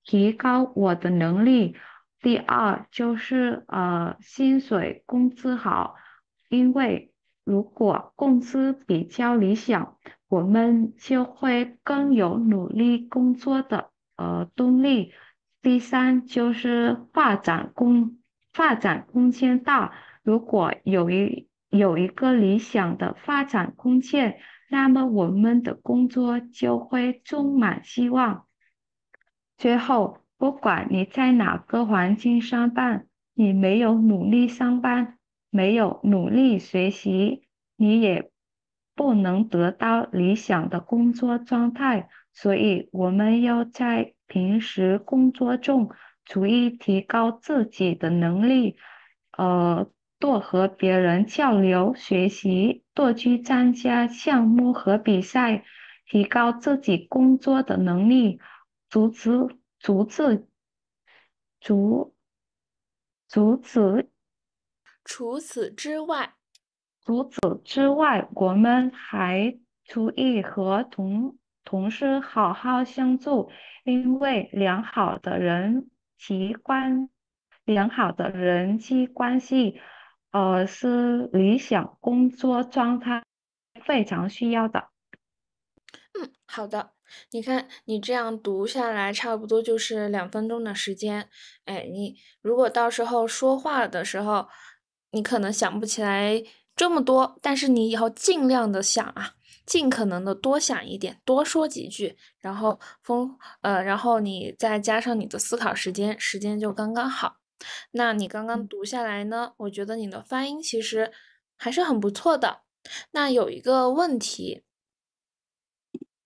提高我的能力。第二就是呃，薪水工资好，因为如果工资比较理想。我们就会更有努力工作的呃动力。第三就是发展空发展空间大，如果有一有一个理想的发展空间，那么我们的工作就会充满希望。最后，不管你在哪个环境上班，你没有努力上班，没有努力学习，你也。不能得到理想的工作状态，所以我们要在平时工作中，注意提高自己的能力，呃，多和别人交流学习，多去参加项目和比赛，提高自己工作的能力。除此，除此，除，除此，除此之外。除此之外，我们还注意和同同事好好相处，因为良好的人际关、良好的人际关系，呃，是理想工作状态非常需要的。嗯，好的，你看你这样读下来，差不多就是两分钟的时间。哎，你如果到时候说话的时候，你可能想不起来。这么多，但是你以后尽量的想啊，尽可能的多想一点，多说几句，然后丰呃，然后你再加上你的思考时间，时间就刚刚好。那你刚刚读下来呢？我觉得你的发音其实还是很不错的。那有一个问题，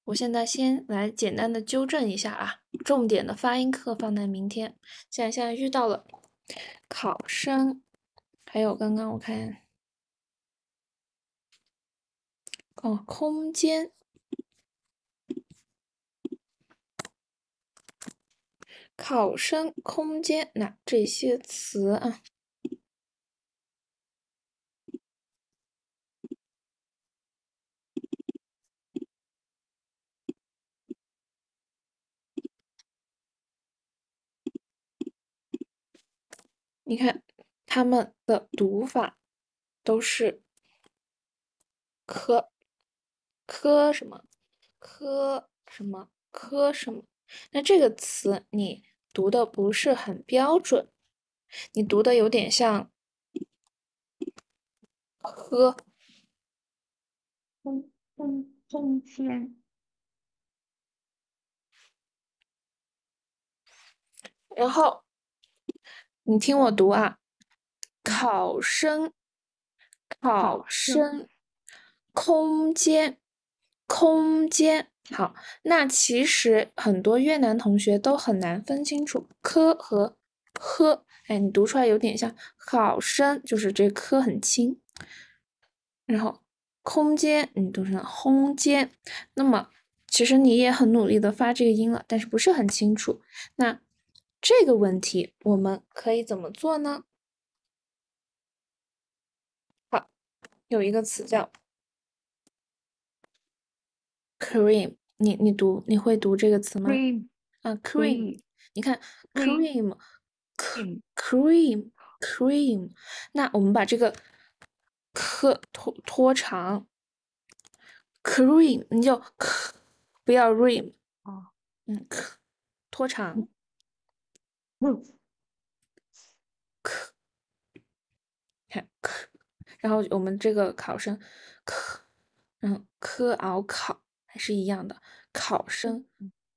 我现在先来简单的纠正一下啊，重点的发音课放在明天。现在现在遇到了考生，还有刚刚我看。哦，空间，考生空间，那这些词啊？你看他们的读法都是科。科什么，科什么，科什么？那这个词你读的不是很标准，你读的有点像科空空空间。然后你听我读啊，考生考生空间。空间好，那其实很多越南同学都很难分清楚“科”和“呵”。哎，你读出来有点像好声，就是这个“科”很轻。然后“空间”，你读成了“空间”。那么，其实你也很努力的发这个音了，但是不是很清楚。那这个问题我们可以怎么做呢？好，有一个词叫。Cream，你你读你会读这个词吗？啊，Cream，你看，Cream，Cream，Cream，那我们把这个科拖拖长，Cream，你就科不要 ream 啊，嗯，科拖长，k 看 k，然后我们这个考生 k 嗯，k ao 考。是一样的，考生，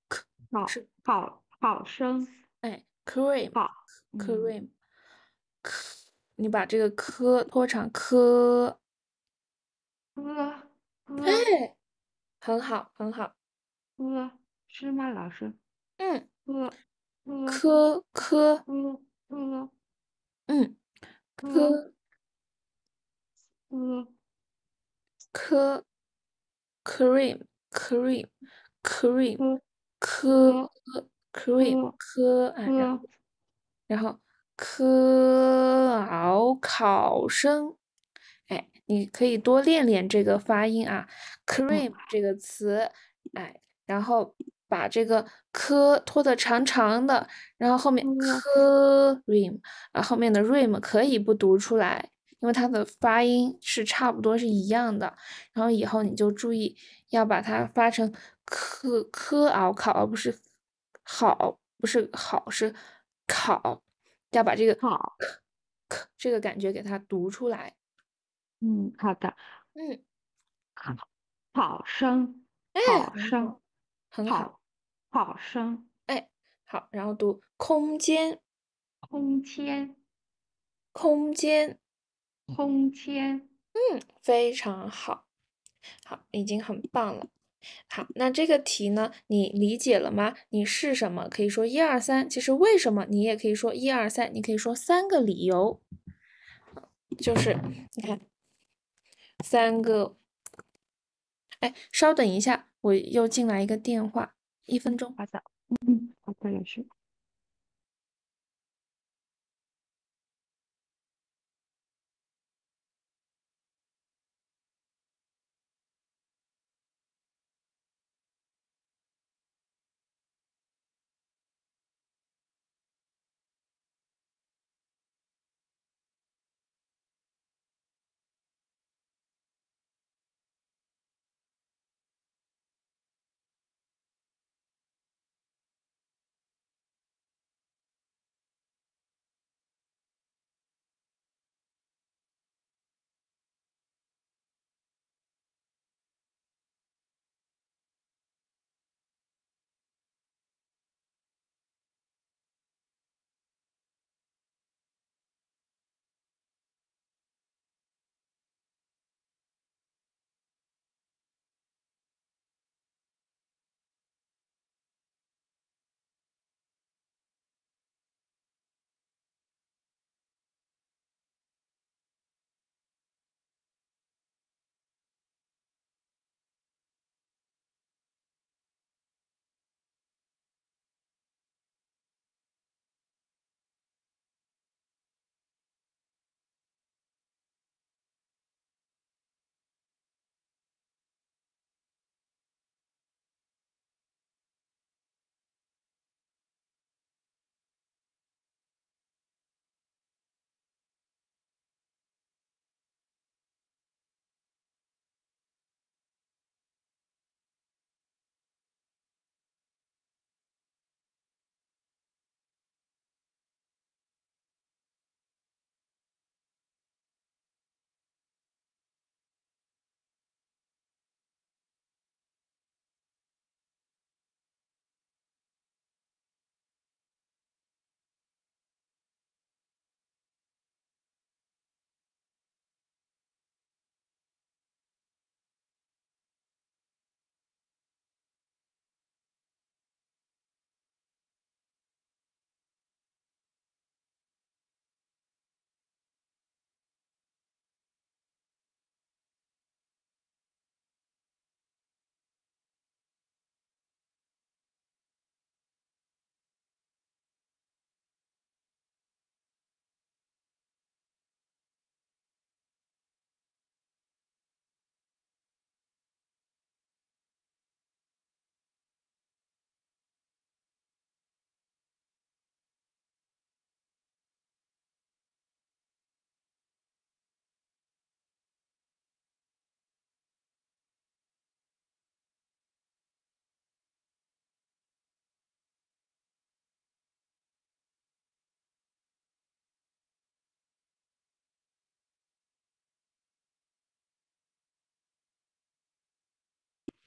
考是考考生，哎，cream，cream，你把这个科拖长，科，科，哎，很好，很好，科是吗，老师？嗯，科，科，科，科，嗯，科，嗯，科，cream。cream cream k cream k 然后然后 k ao 考生，哎，你可以多练练这个发音啊。cream 这个词，哎，然后把这个 k 拖的长长的，然后后面 cream 啊，后面的 rim 可以不读出来，因为它的发音是差不多是一样的。然后以后你就注意。要把它发成 k k ao 考，而不是好，不是好，是考。要把这个考 这个感觉给它读出来。嗯，好的。嗯，好声，好声，很好，好声，哎，好。然后读空间，空间，空间，空间。嗯，非常好。好，已经很棒了。好，那这个题呢，你理解了吗？你是什么？可以说一二三。其实为什么你也可以说一二三？你可以说三个理由。就是你看三个，哎，稍等一下，我又进来一个电话，一分钟。好的，嗯，好的，老师。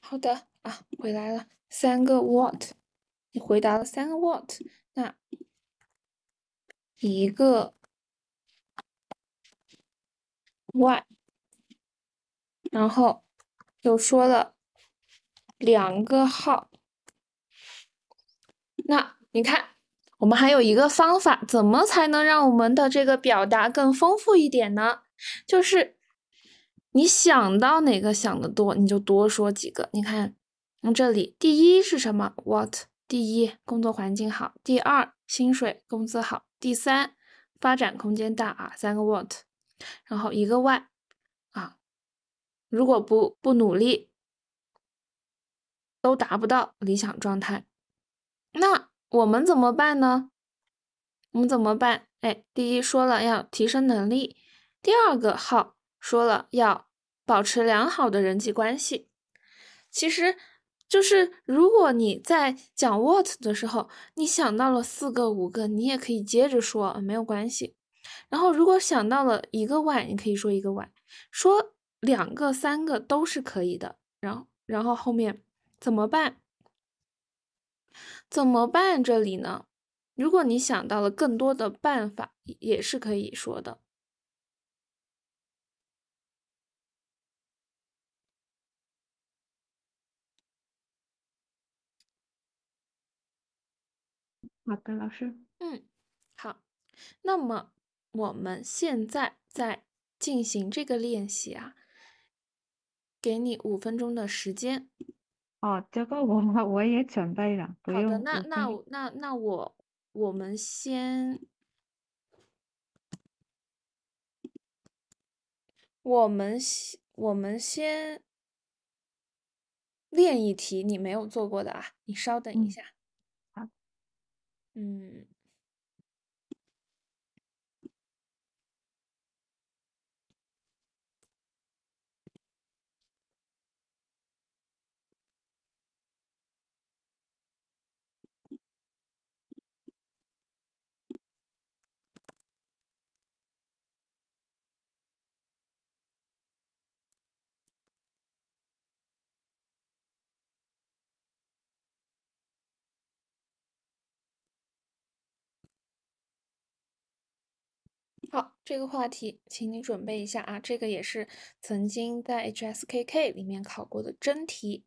好的啊，回来了三个 what，你回答了三个 what，那一个 why，然后又说了两个号，那你看，我们还有一个方法，怎么才能让我们的这个表达更丰富一点呢？就是。你想到哪个想的多，你就多说几个。你看，这里，第一是什么？What？第一，工作环境好；第二，薪水工资好；第三，发展空间大啊。三个 What，然后一个 Why 啊？如果不不努力，都达不到理想状态。那我们怎么办呢？我们怎么办？哎，第一说了要提升能力，第二个好。说了要保持良好的人际关系，其实就是如果你在讲 what 的时候，你想到了四个五个，你也可以接着说，没有关系。然后如果想到了一个 why，你可以说一个 why，说两个三个都是可以的。然后然后后面怎么办？怎么办这里呢？如果你想到了更多的办法，也是可以说的。好的，老师。嗯，好。那么我们现在在进行这个练习啊，给你五分钟的时间。哦，这个我我也准备了，不用。好的，那那那那我我们先，我们先我们先练一题你没有做过的啊，你稍等一下。嗯。好，这个话题，请你准备一下啊。这个也是曾经在 HSKK 里面考过的真题。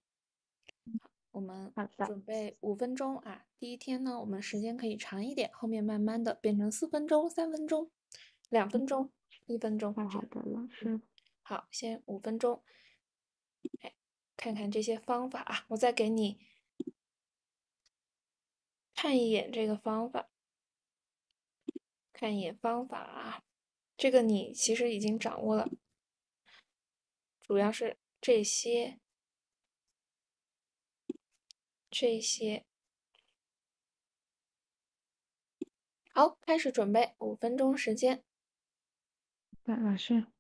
我们准备五分钟啊。第一天呢，我们时间可以长一点，后面慢慢的变成四分钟、三分钟、两分钟、一分钟。好的，老师。好，先五分钟。哎，看看这些方法啊。我再给你看一眼这个方法。看一眼方法啊，这个你其实已经掌握了，主要是这些，这些。好，开始准备五分钟时间。老师。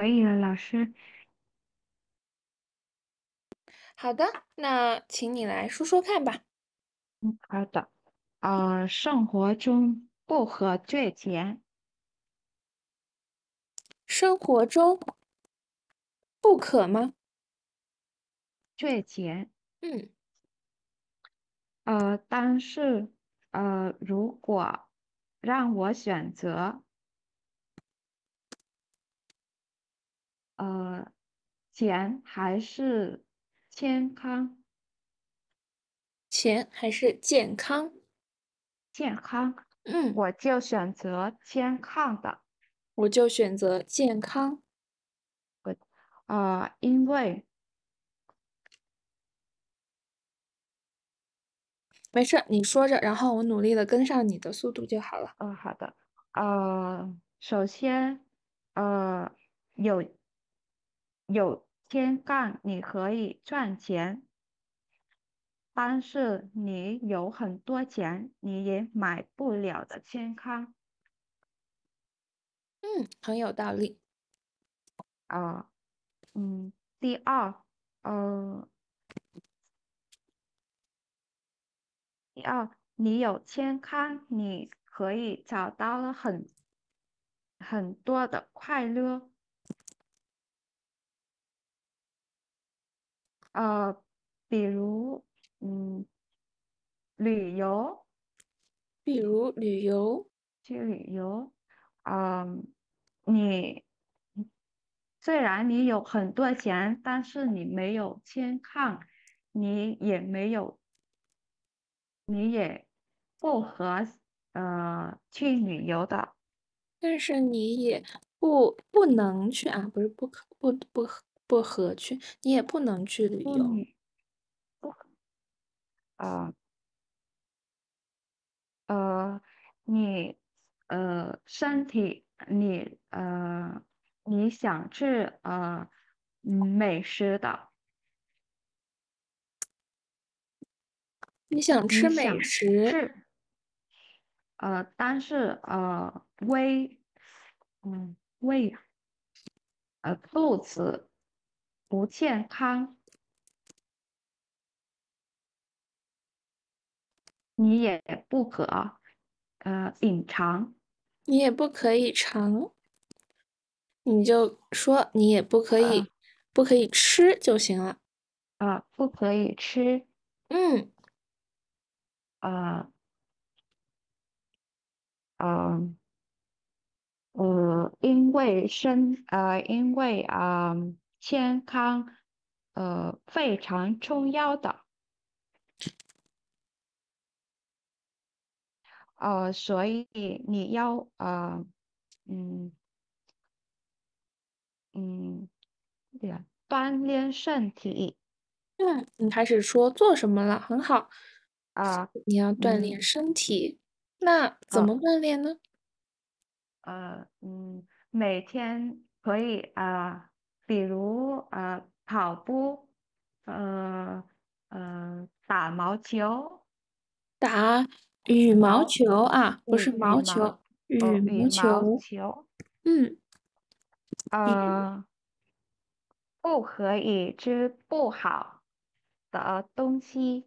可以了，老师。好的，那请你来说说看吧。嗯，好的。呃，生活中不可赚钱。生活中不可吗？赚钱。嗯。呃，但是，呃，如果让我选择。呃，钱还是健康？钱还是健康？健康，嗯，我就选择健康的，我就选择健康。我啊，因为没事，你说着，然后我努力的跟上你的速度就好了。嗯，好的。呃，首先，呃，有。有天干，你可以赚钱；但是你有很多钱，你也买不了的健康。嗯，很有道理。啊，嗯，第二，呃，第二，你有健康，你可以找到了很很多的快乐。啊，比如，嗯，旅游，比如旅游，去旅游，嗯，你虽然你有很多钱，但是你没有健康，你也没有，你也不合呃去旅游的，但是你也不不能去啊，不是不可不不合。不合去，你也不能去旅游。不，啊，呃，你呃，身体，你呃，你想去呃，美食的，你想吃美食？呃，但是呃，胃，嗯，胃，呃，肚子。不健康，你也不可，呃，隐藏，你也不可以尝，你就说你也不可以，不可以吃就行了。啊，不可以吃。嗯，啊，嗯，呃，因为生，呃，因为啊。健康，呃，非常重要的，呃，所以你要呃，嗯，嗯，对，锻炼身体。嗯，你开始说做什么了？很好，啊，你要锻炼身体。那怎么锻炼呢？呃，嗯，每天可以啊。比如，呃，跑步，呃，呃，打毛球，打羽毛球啊，不是毛球，羽毛球，嗯，啊，不可以吃不好的东西，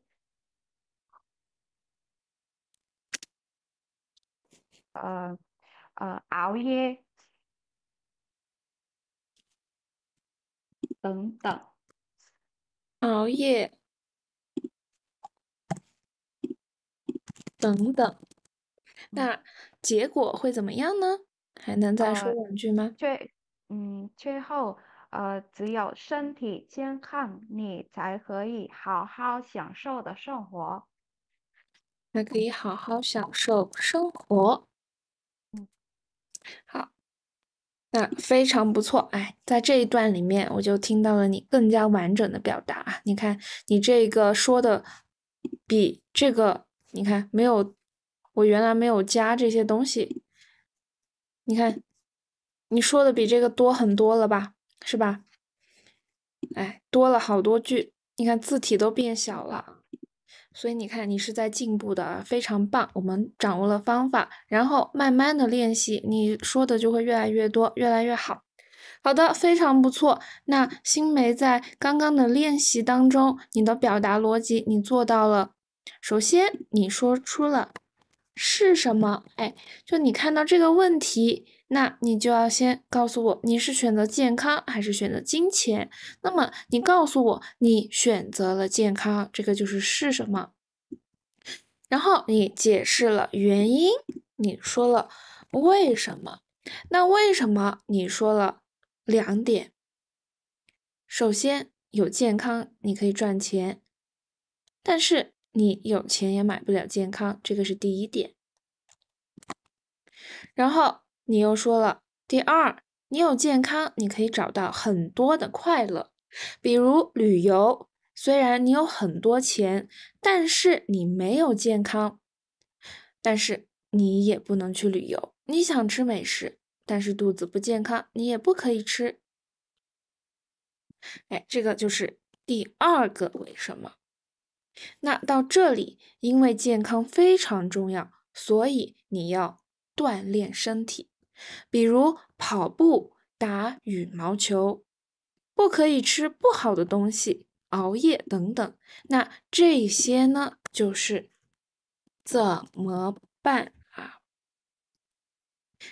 呃，呃，熬夜。等等，熬夜，等等，那结果会怎么样呢？还能再说两句吗？最，嗯，最后，呃，只有身体健康，你才可以好好享受的生活，才可以好好享受生活。嗯，好。那非常不错，哎，在这一段里面，我就听到了你更加完整的表达啊！你看，你这个说的比这个，你看没有，我原来没有加这些东西，你看，你说的比这个多很多了吧，是吧？哎，多了好多句，你看字体都变小了。所以你看，你是在进步的，非常棒。我们掌握了方法，然后慢慢的练习，你说的就会越来越多，越来越好。好的，非常不错。那新梅在刚刚的练习当中，你的表达逻辑你做到了。首先你说出了是什么，哎，就你看到这个问题。那你就要先告诉我，你是选择健康还是选择金钱？那么你告诉我，你选择了健康，这个就是是什么？然后你解释了原因，你说了为什么？那为什么？你说了两点。首先，有健康你可以赚钱，但是你有钱也买不了健康，这个是第一点。然后。你又说了，第二，你有健康，你可以找到很多的快乐，比如旅游。虽然你有很多钱，但是你没有健康，但是你也不能去旅游。你想吃美食，但是肚子不健康，你也不可以吃。哎，这个就是第二个为什么。那到这里，因为健康非常重要，所以你要锻炼身体。比如跑步、打羽毛球，不可以吃不好的东西、熬夜等等。那这些呢，就是怎么办啊？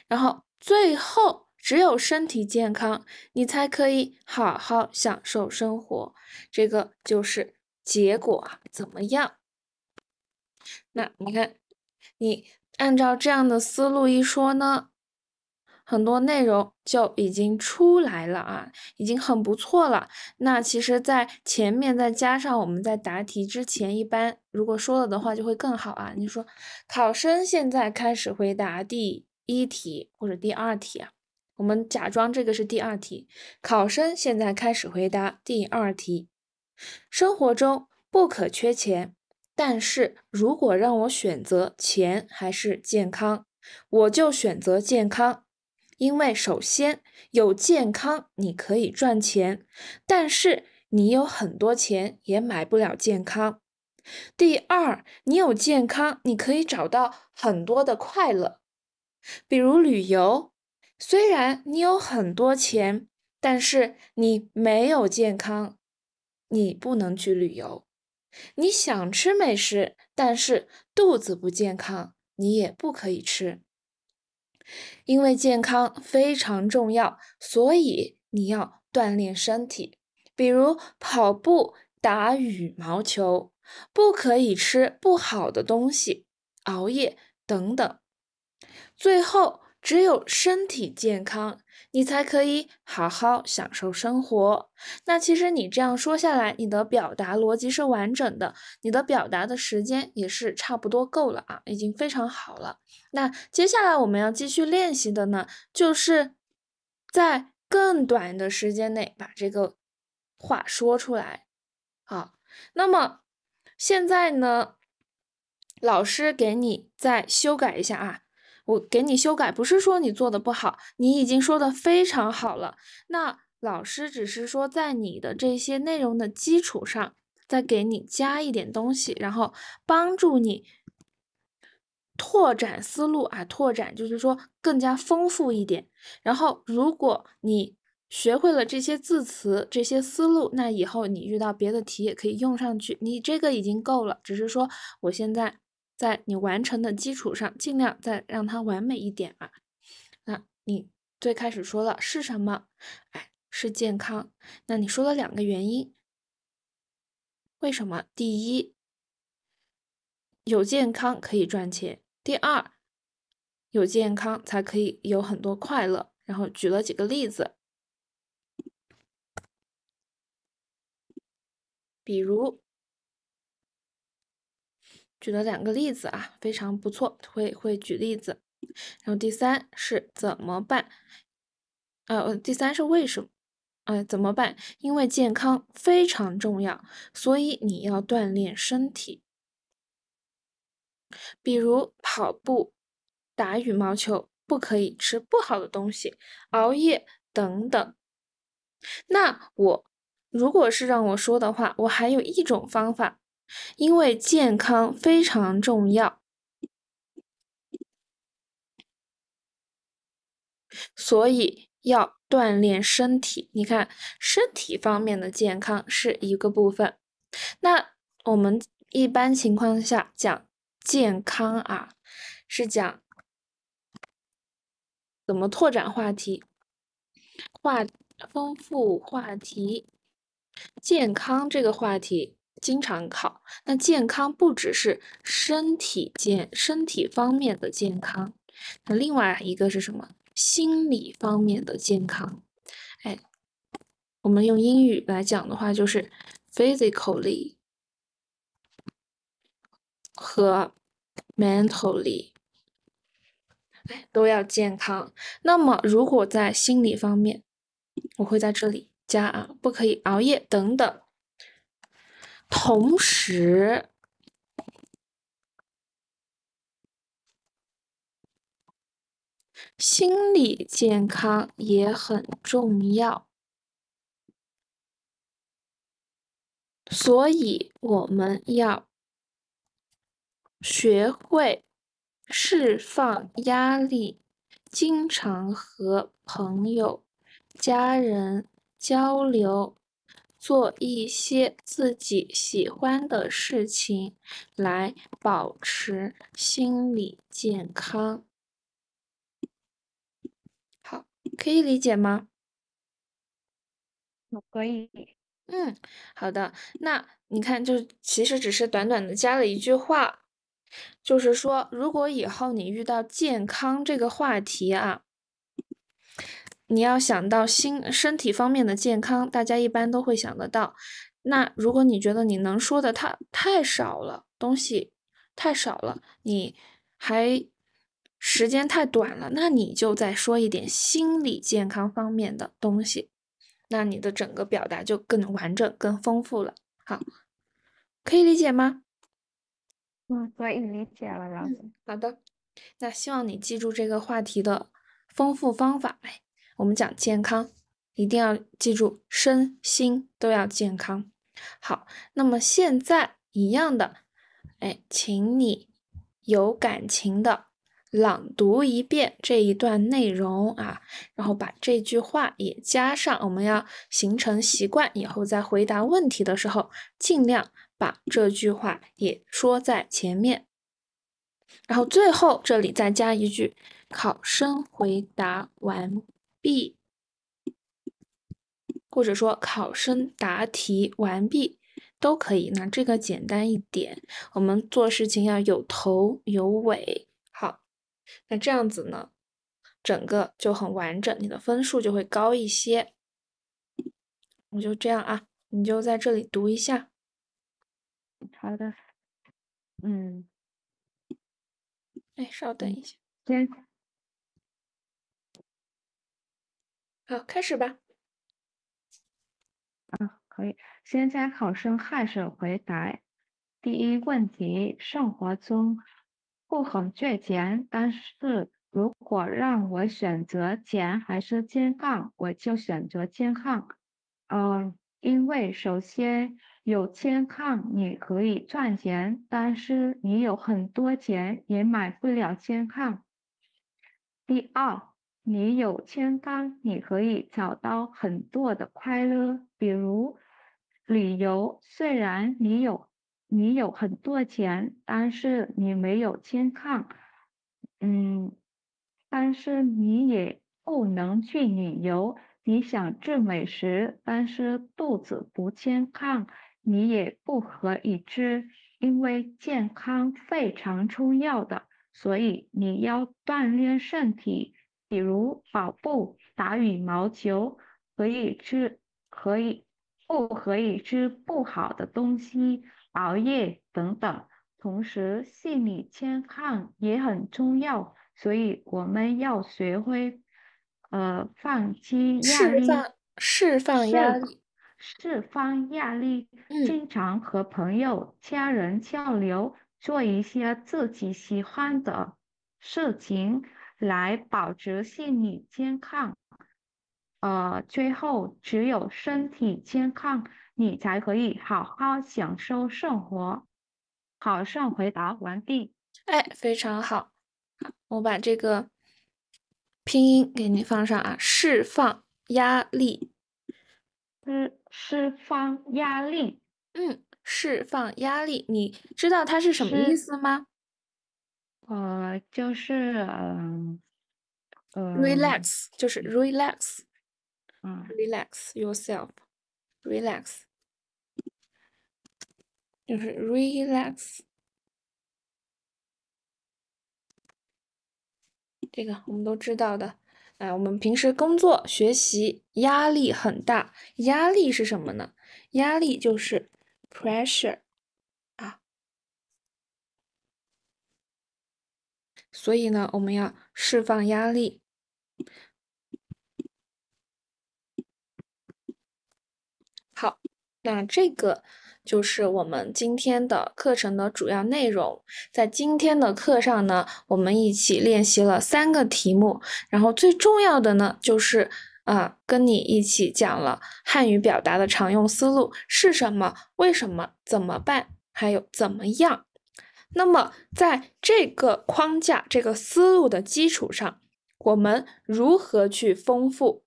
然后最后，只有身体健康，你才可以好好享受生活。这个就是结果啊，怎么样？那你看，你按照这样的思路一说呢？很多内容就已经出来了啊，已经很不错了。那其实，在前面再加上我们在答题之前，一般如果说了的话，就会更好啊。你说，考生现在开始回答第一题或者第二题啊？我们假装这个是第二题。考生现在开始回答第二题。生活中不可缺钱，但是如果让我选择钱还是健康，我就选择健康。因为首先有健康，你可以赚钱；但是你有很多钱也买不了健康。第二，你有健康，你可以找到很多的快乐，比如旅游。虽然你有很多钱，但是你没有健康，你不能去旅游。你想吃美食，但是肚子不健康，你也不可以吃。因为健康非常重要，所以你要锻炼身体，比如跑步、打羽毛球，不可以吃不好的东西、熬夜等等。最后，只有身体健康。你才可以好好享受生活。那其实你这样说下来，你的表达逻辑是完整的，你的表达的时间也是差不多够了啊，已经非常好了。那接下来我们要继续练习的呢，就是在更短的时间内把这个话说出来好，那么现在呢，老师给你再修改一下啊。我给你修改，不是说你做的不好，你已经说的非常好了。那老师只是说，在你的这些内容的基础上，再给你加一点东西，然后帮助你拓展思路啊，拓展就是说更加丰富一点。然后，如果你学会了这些字词、这些思路，那以后你遇到别的题也可以用上去。你这个已经够了，只是说我现在。在你完成的基础上，尽量再让它完美一点啊。那你最开始说了是什么？哎，是健康。那你说了两个原因，为什么？第一，有健康可以赚钱；第二，有健康才可以有很多快乐。然后举了几个例子，比如。举了两个例子啊，非常不错，会会举例子。然后第三是怎么办？呃，第三是为什么？呃，怎么办？因为健康非常重要，所以你要锻炼身体，比如跑步、打羽毛球，不可以吃不好的东西、熬夜等等。那我如果是让我说的话，我还有一种方法。因为健康非常重要，所以要锻炼身体。你看，身体方面的健康是一个部分。那我们一般情况下讲健康啊，是讲怎么拓展话题，话丰富话题，健康这个话题。经常考。那健康不只是身体健、身体方面的健康，那另外一个是什么？心理方面的健康。哎，我们用英语来讲的话，就是 physically 和 mentally，都要健康。那么，如果在心理方面，我会在这里加啊，不可以熬夜等等。同时，心理健康也很重要，所以我们要学会释放压力，经常和朋友、家人交流。做一些自己喜欢的事情，来保持心理健康。好，可以理解吗？我可以。嗯，好的。那你看，就其实只是短短的加了一句话，就是说，如果以后你遇到健康这个话题啊。你要想到心身体方面的健康，大家一般都会想得到。那如果你觉得你能说的它太少了，东西太少了，你还时间太短了，那你就再说一点心理健康方面的东西，那你的整个表达就更完整、更丰富了。好，可以理解吗？嗯，可以理解了。老师、好的，那希望你记住这个话题的丰富方法。哎。我们讲健康，一定要记住，身心都要健康。好，那么现在一样的，哎，请你有感情的朗读一遍这一段内容啊，然后把这句话也加上。我们要形成习惯，以后在回答问题的时候，尽量把这句话也说在前面。然后最后这里再加一句：考生回答完。B，或者说考生答题完毕都可以。那这个简单一点，我们做事情要有头有尾。好，那这样子呢，整个就很完整，你的分数就会高一些。我就这样啊，你就在这里读一下。好的，嗯，哎，稍等一下，先。好，开始吧。啊，可以。现在考生开始回答。第一问题：生活中不很缺钱，但是如果让我选择钱还是健康，我就选择健康。嗯，因为首先有健康你可以赚钱，但是你有很多钱也买不了健康。第二。你有健康，你可以找到很多的快乐，比如旅游。虽然你有你有很多钱，但是你没有健康，嗯，但是你也不能去旅游。你想吃美食，但是肚子不健康，你也不可以吃，因为健康非常重要。的，所以你要锻炼身体。比如跑步、打羽毛球，可以吃，可以不可以吃不好的东西，熬夜等等。同时，心理健康也很重要，所以我们要学会呃，放弃压力，释放压力，释放压力。经常和朋友、家人交流，做一些自己喜欢的事情。来保持理健康，呃，最后只有身体健康，你才可以好好享受生活。考生回答完毕。哎，非常好，我把这个拼音给你放上啊，释放压力。嗯，释放压力。嗯，释放压力。你知道它是什么意思吗？呃，就是嗯，relax，就是 relax，嗯，relax yourself，relax，就是 relax，这个我们都知道的。哎，我们平时工作、学习压力很大，压力是什么呢？压力就是 pressure。所以呢，我们要释放压力。好，那这个就是我们今天的课程的主要内容。在今天的课上呢，我们一起练习了三个题目，然后最重要的呢，就是啊，跟你一起讲了汉语表达的常用思路是什么，为什么，怎么办，还有怎么样。那么，在这个框架、这个思路的基础上，我们如何去丰富？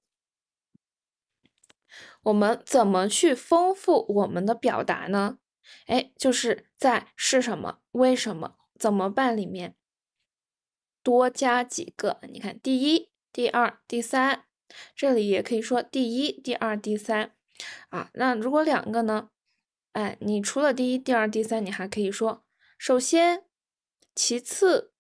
我们怎么去丰富我们的表达呢？哎，就是在是什么、为什么、怎么办里面多加几个。你看，第一、第二、第三，这里也可以说第一、第二、第三啊。那如果两个呢？哎，你除了第一、第二、第三，你还可以说。首先，其次，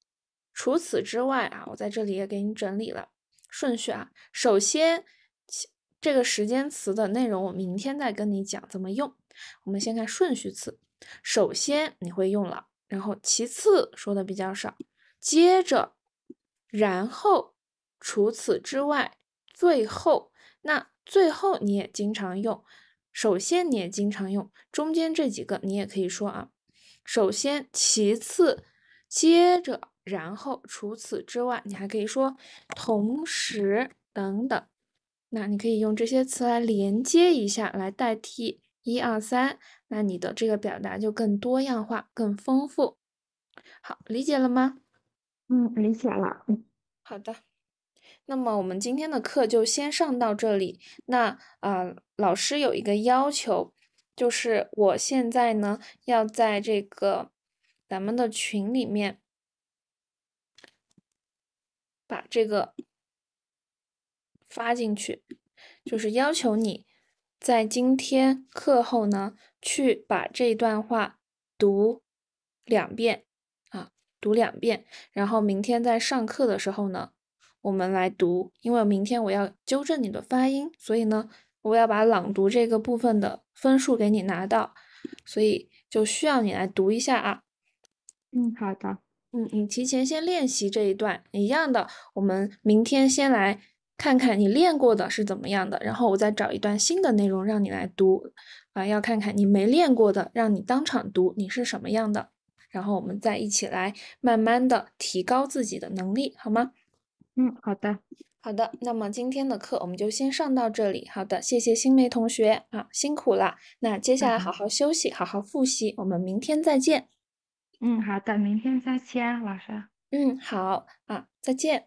除此之外啊，我在这里也给你整理了顺序啊。首先，这这个时间词的内容，我明天再跟你讲怎么用。我们先看顺序词。首先你会用了，然后其次说的比较少，接着，然后，除此之外，最后，那最后你也经常用，首先你也经常用，中间这几个你也可以说啊。首先，其次，接着，然后，除此之外，你还可以说同时等等。那你可以用这些词来连接一下，来代替一二三，那你的这个表达就更多样化、更丰富。好，理解了吗？嗯，理解了。嗯，好的。那么我们今天的课就先上到这里。那啊，老师有一个要求。就是我现在呢，要在这个咱们的群里面把这个发进去。就是要求你在今天课后呢，去把这段话读两遍啊，读两遍。然后明天在上课的时候呢，我们来读，因为明天我要纠正你的发音，所以呢。我要把朗读这个部分的分数给你拿到，所以就需要你来读一下啊。嗯，好的。嗯嗯，提前先练习这一段，一样的，我们明天先来看看你练过的是怎么样的，然后我再找一段新的内容让你来读啊，要看看你没练过的，让你当场读，你是什么样的，然后我们再一起来慢慢的提高自己的能力，好吗？嗯，好的。好的，那么今天的课我们就先上到这里。好的，谢谢新梅同学啊，辛苦了。那接下来好好休息，好好复习，我们明天再见。嗯，好的，明天再见，老师。嗯，好啊，再见。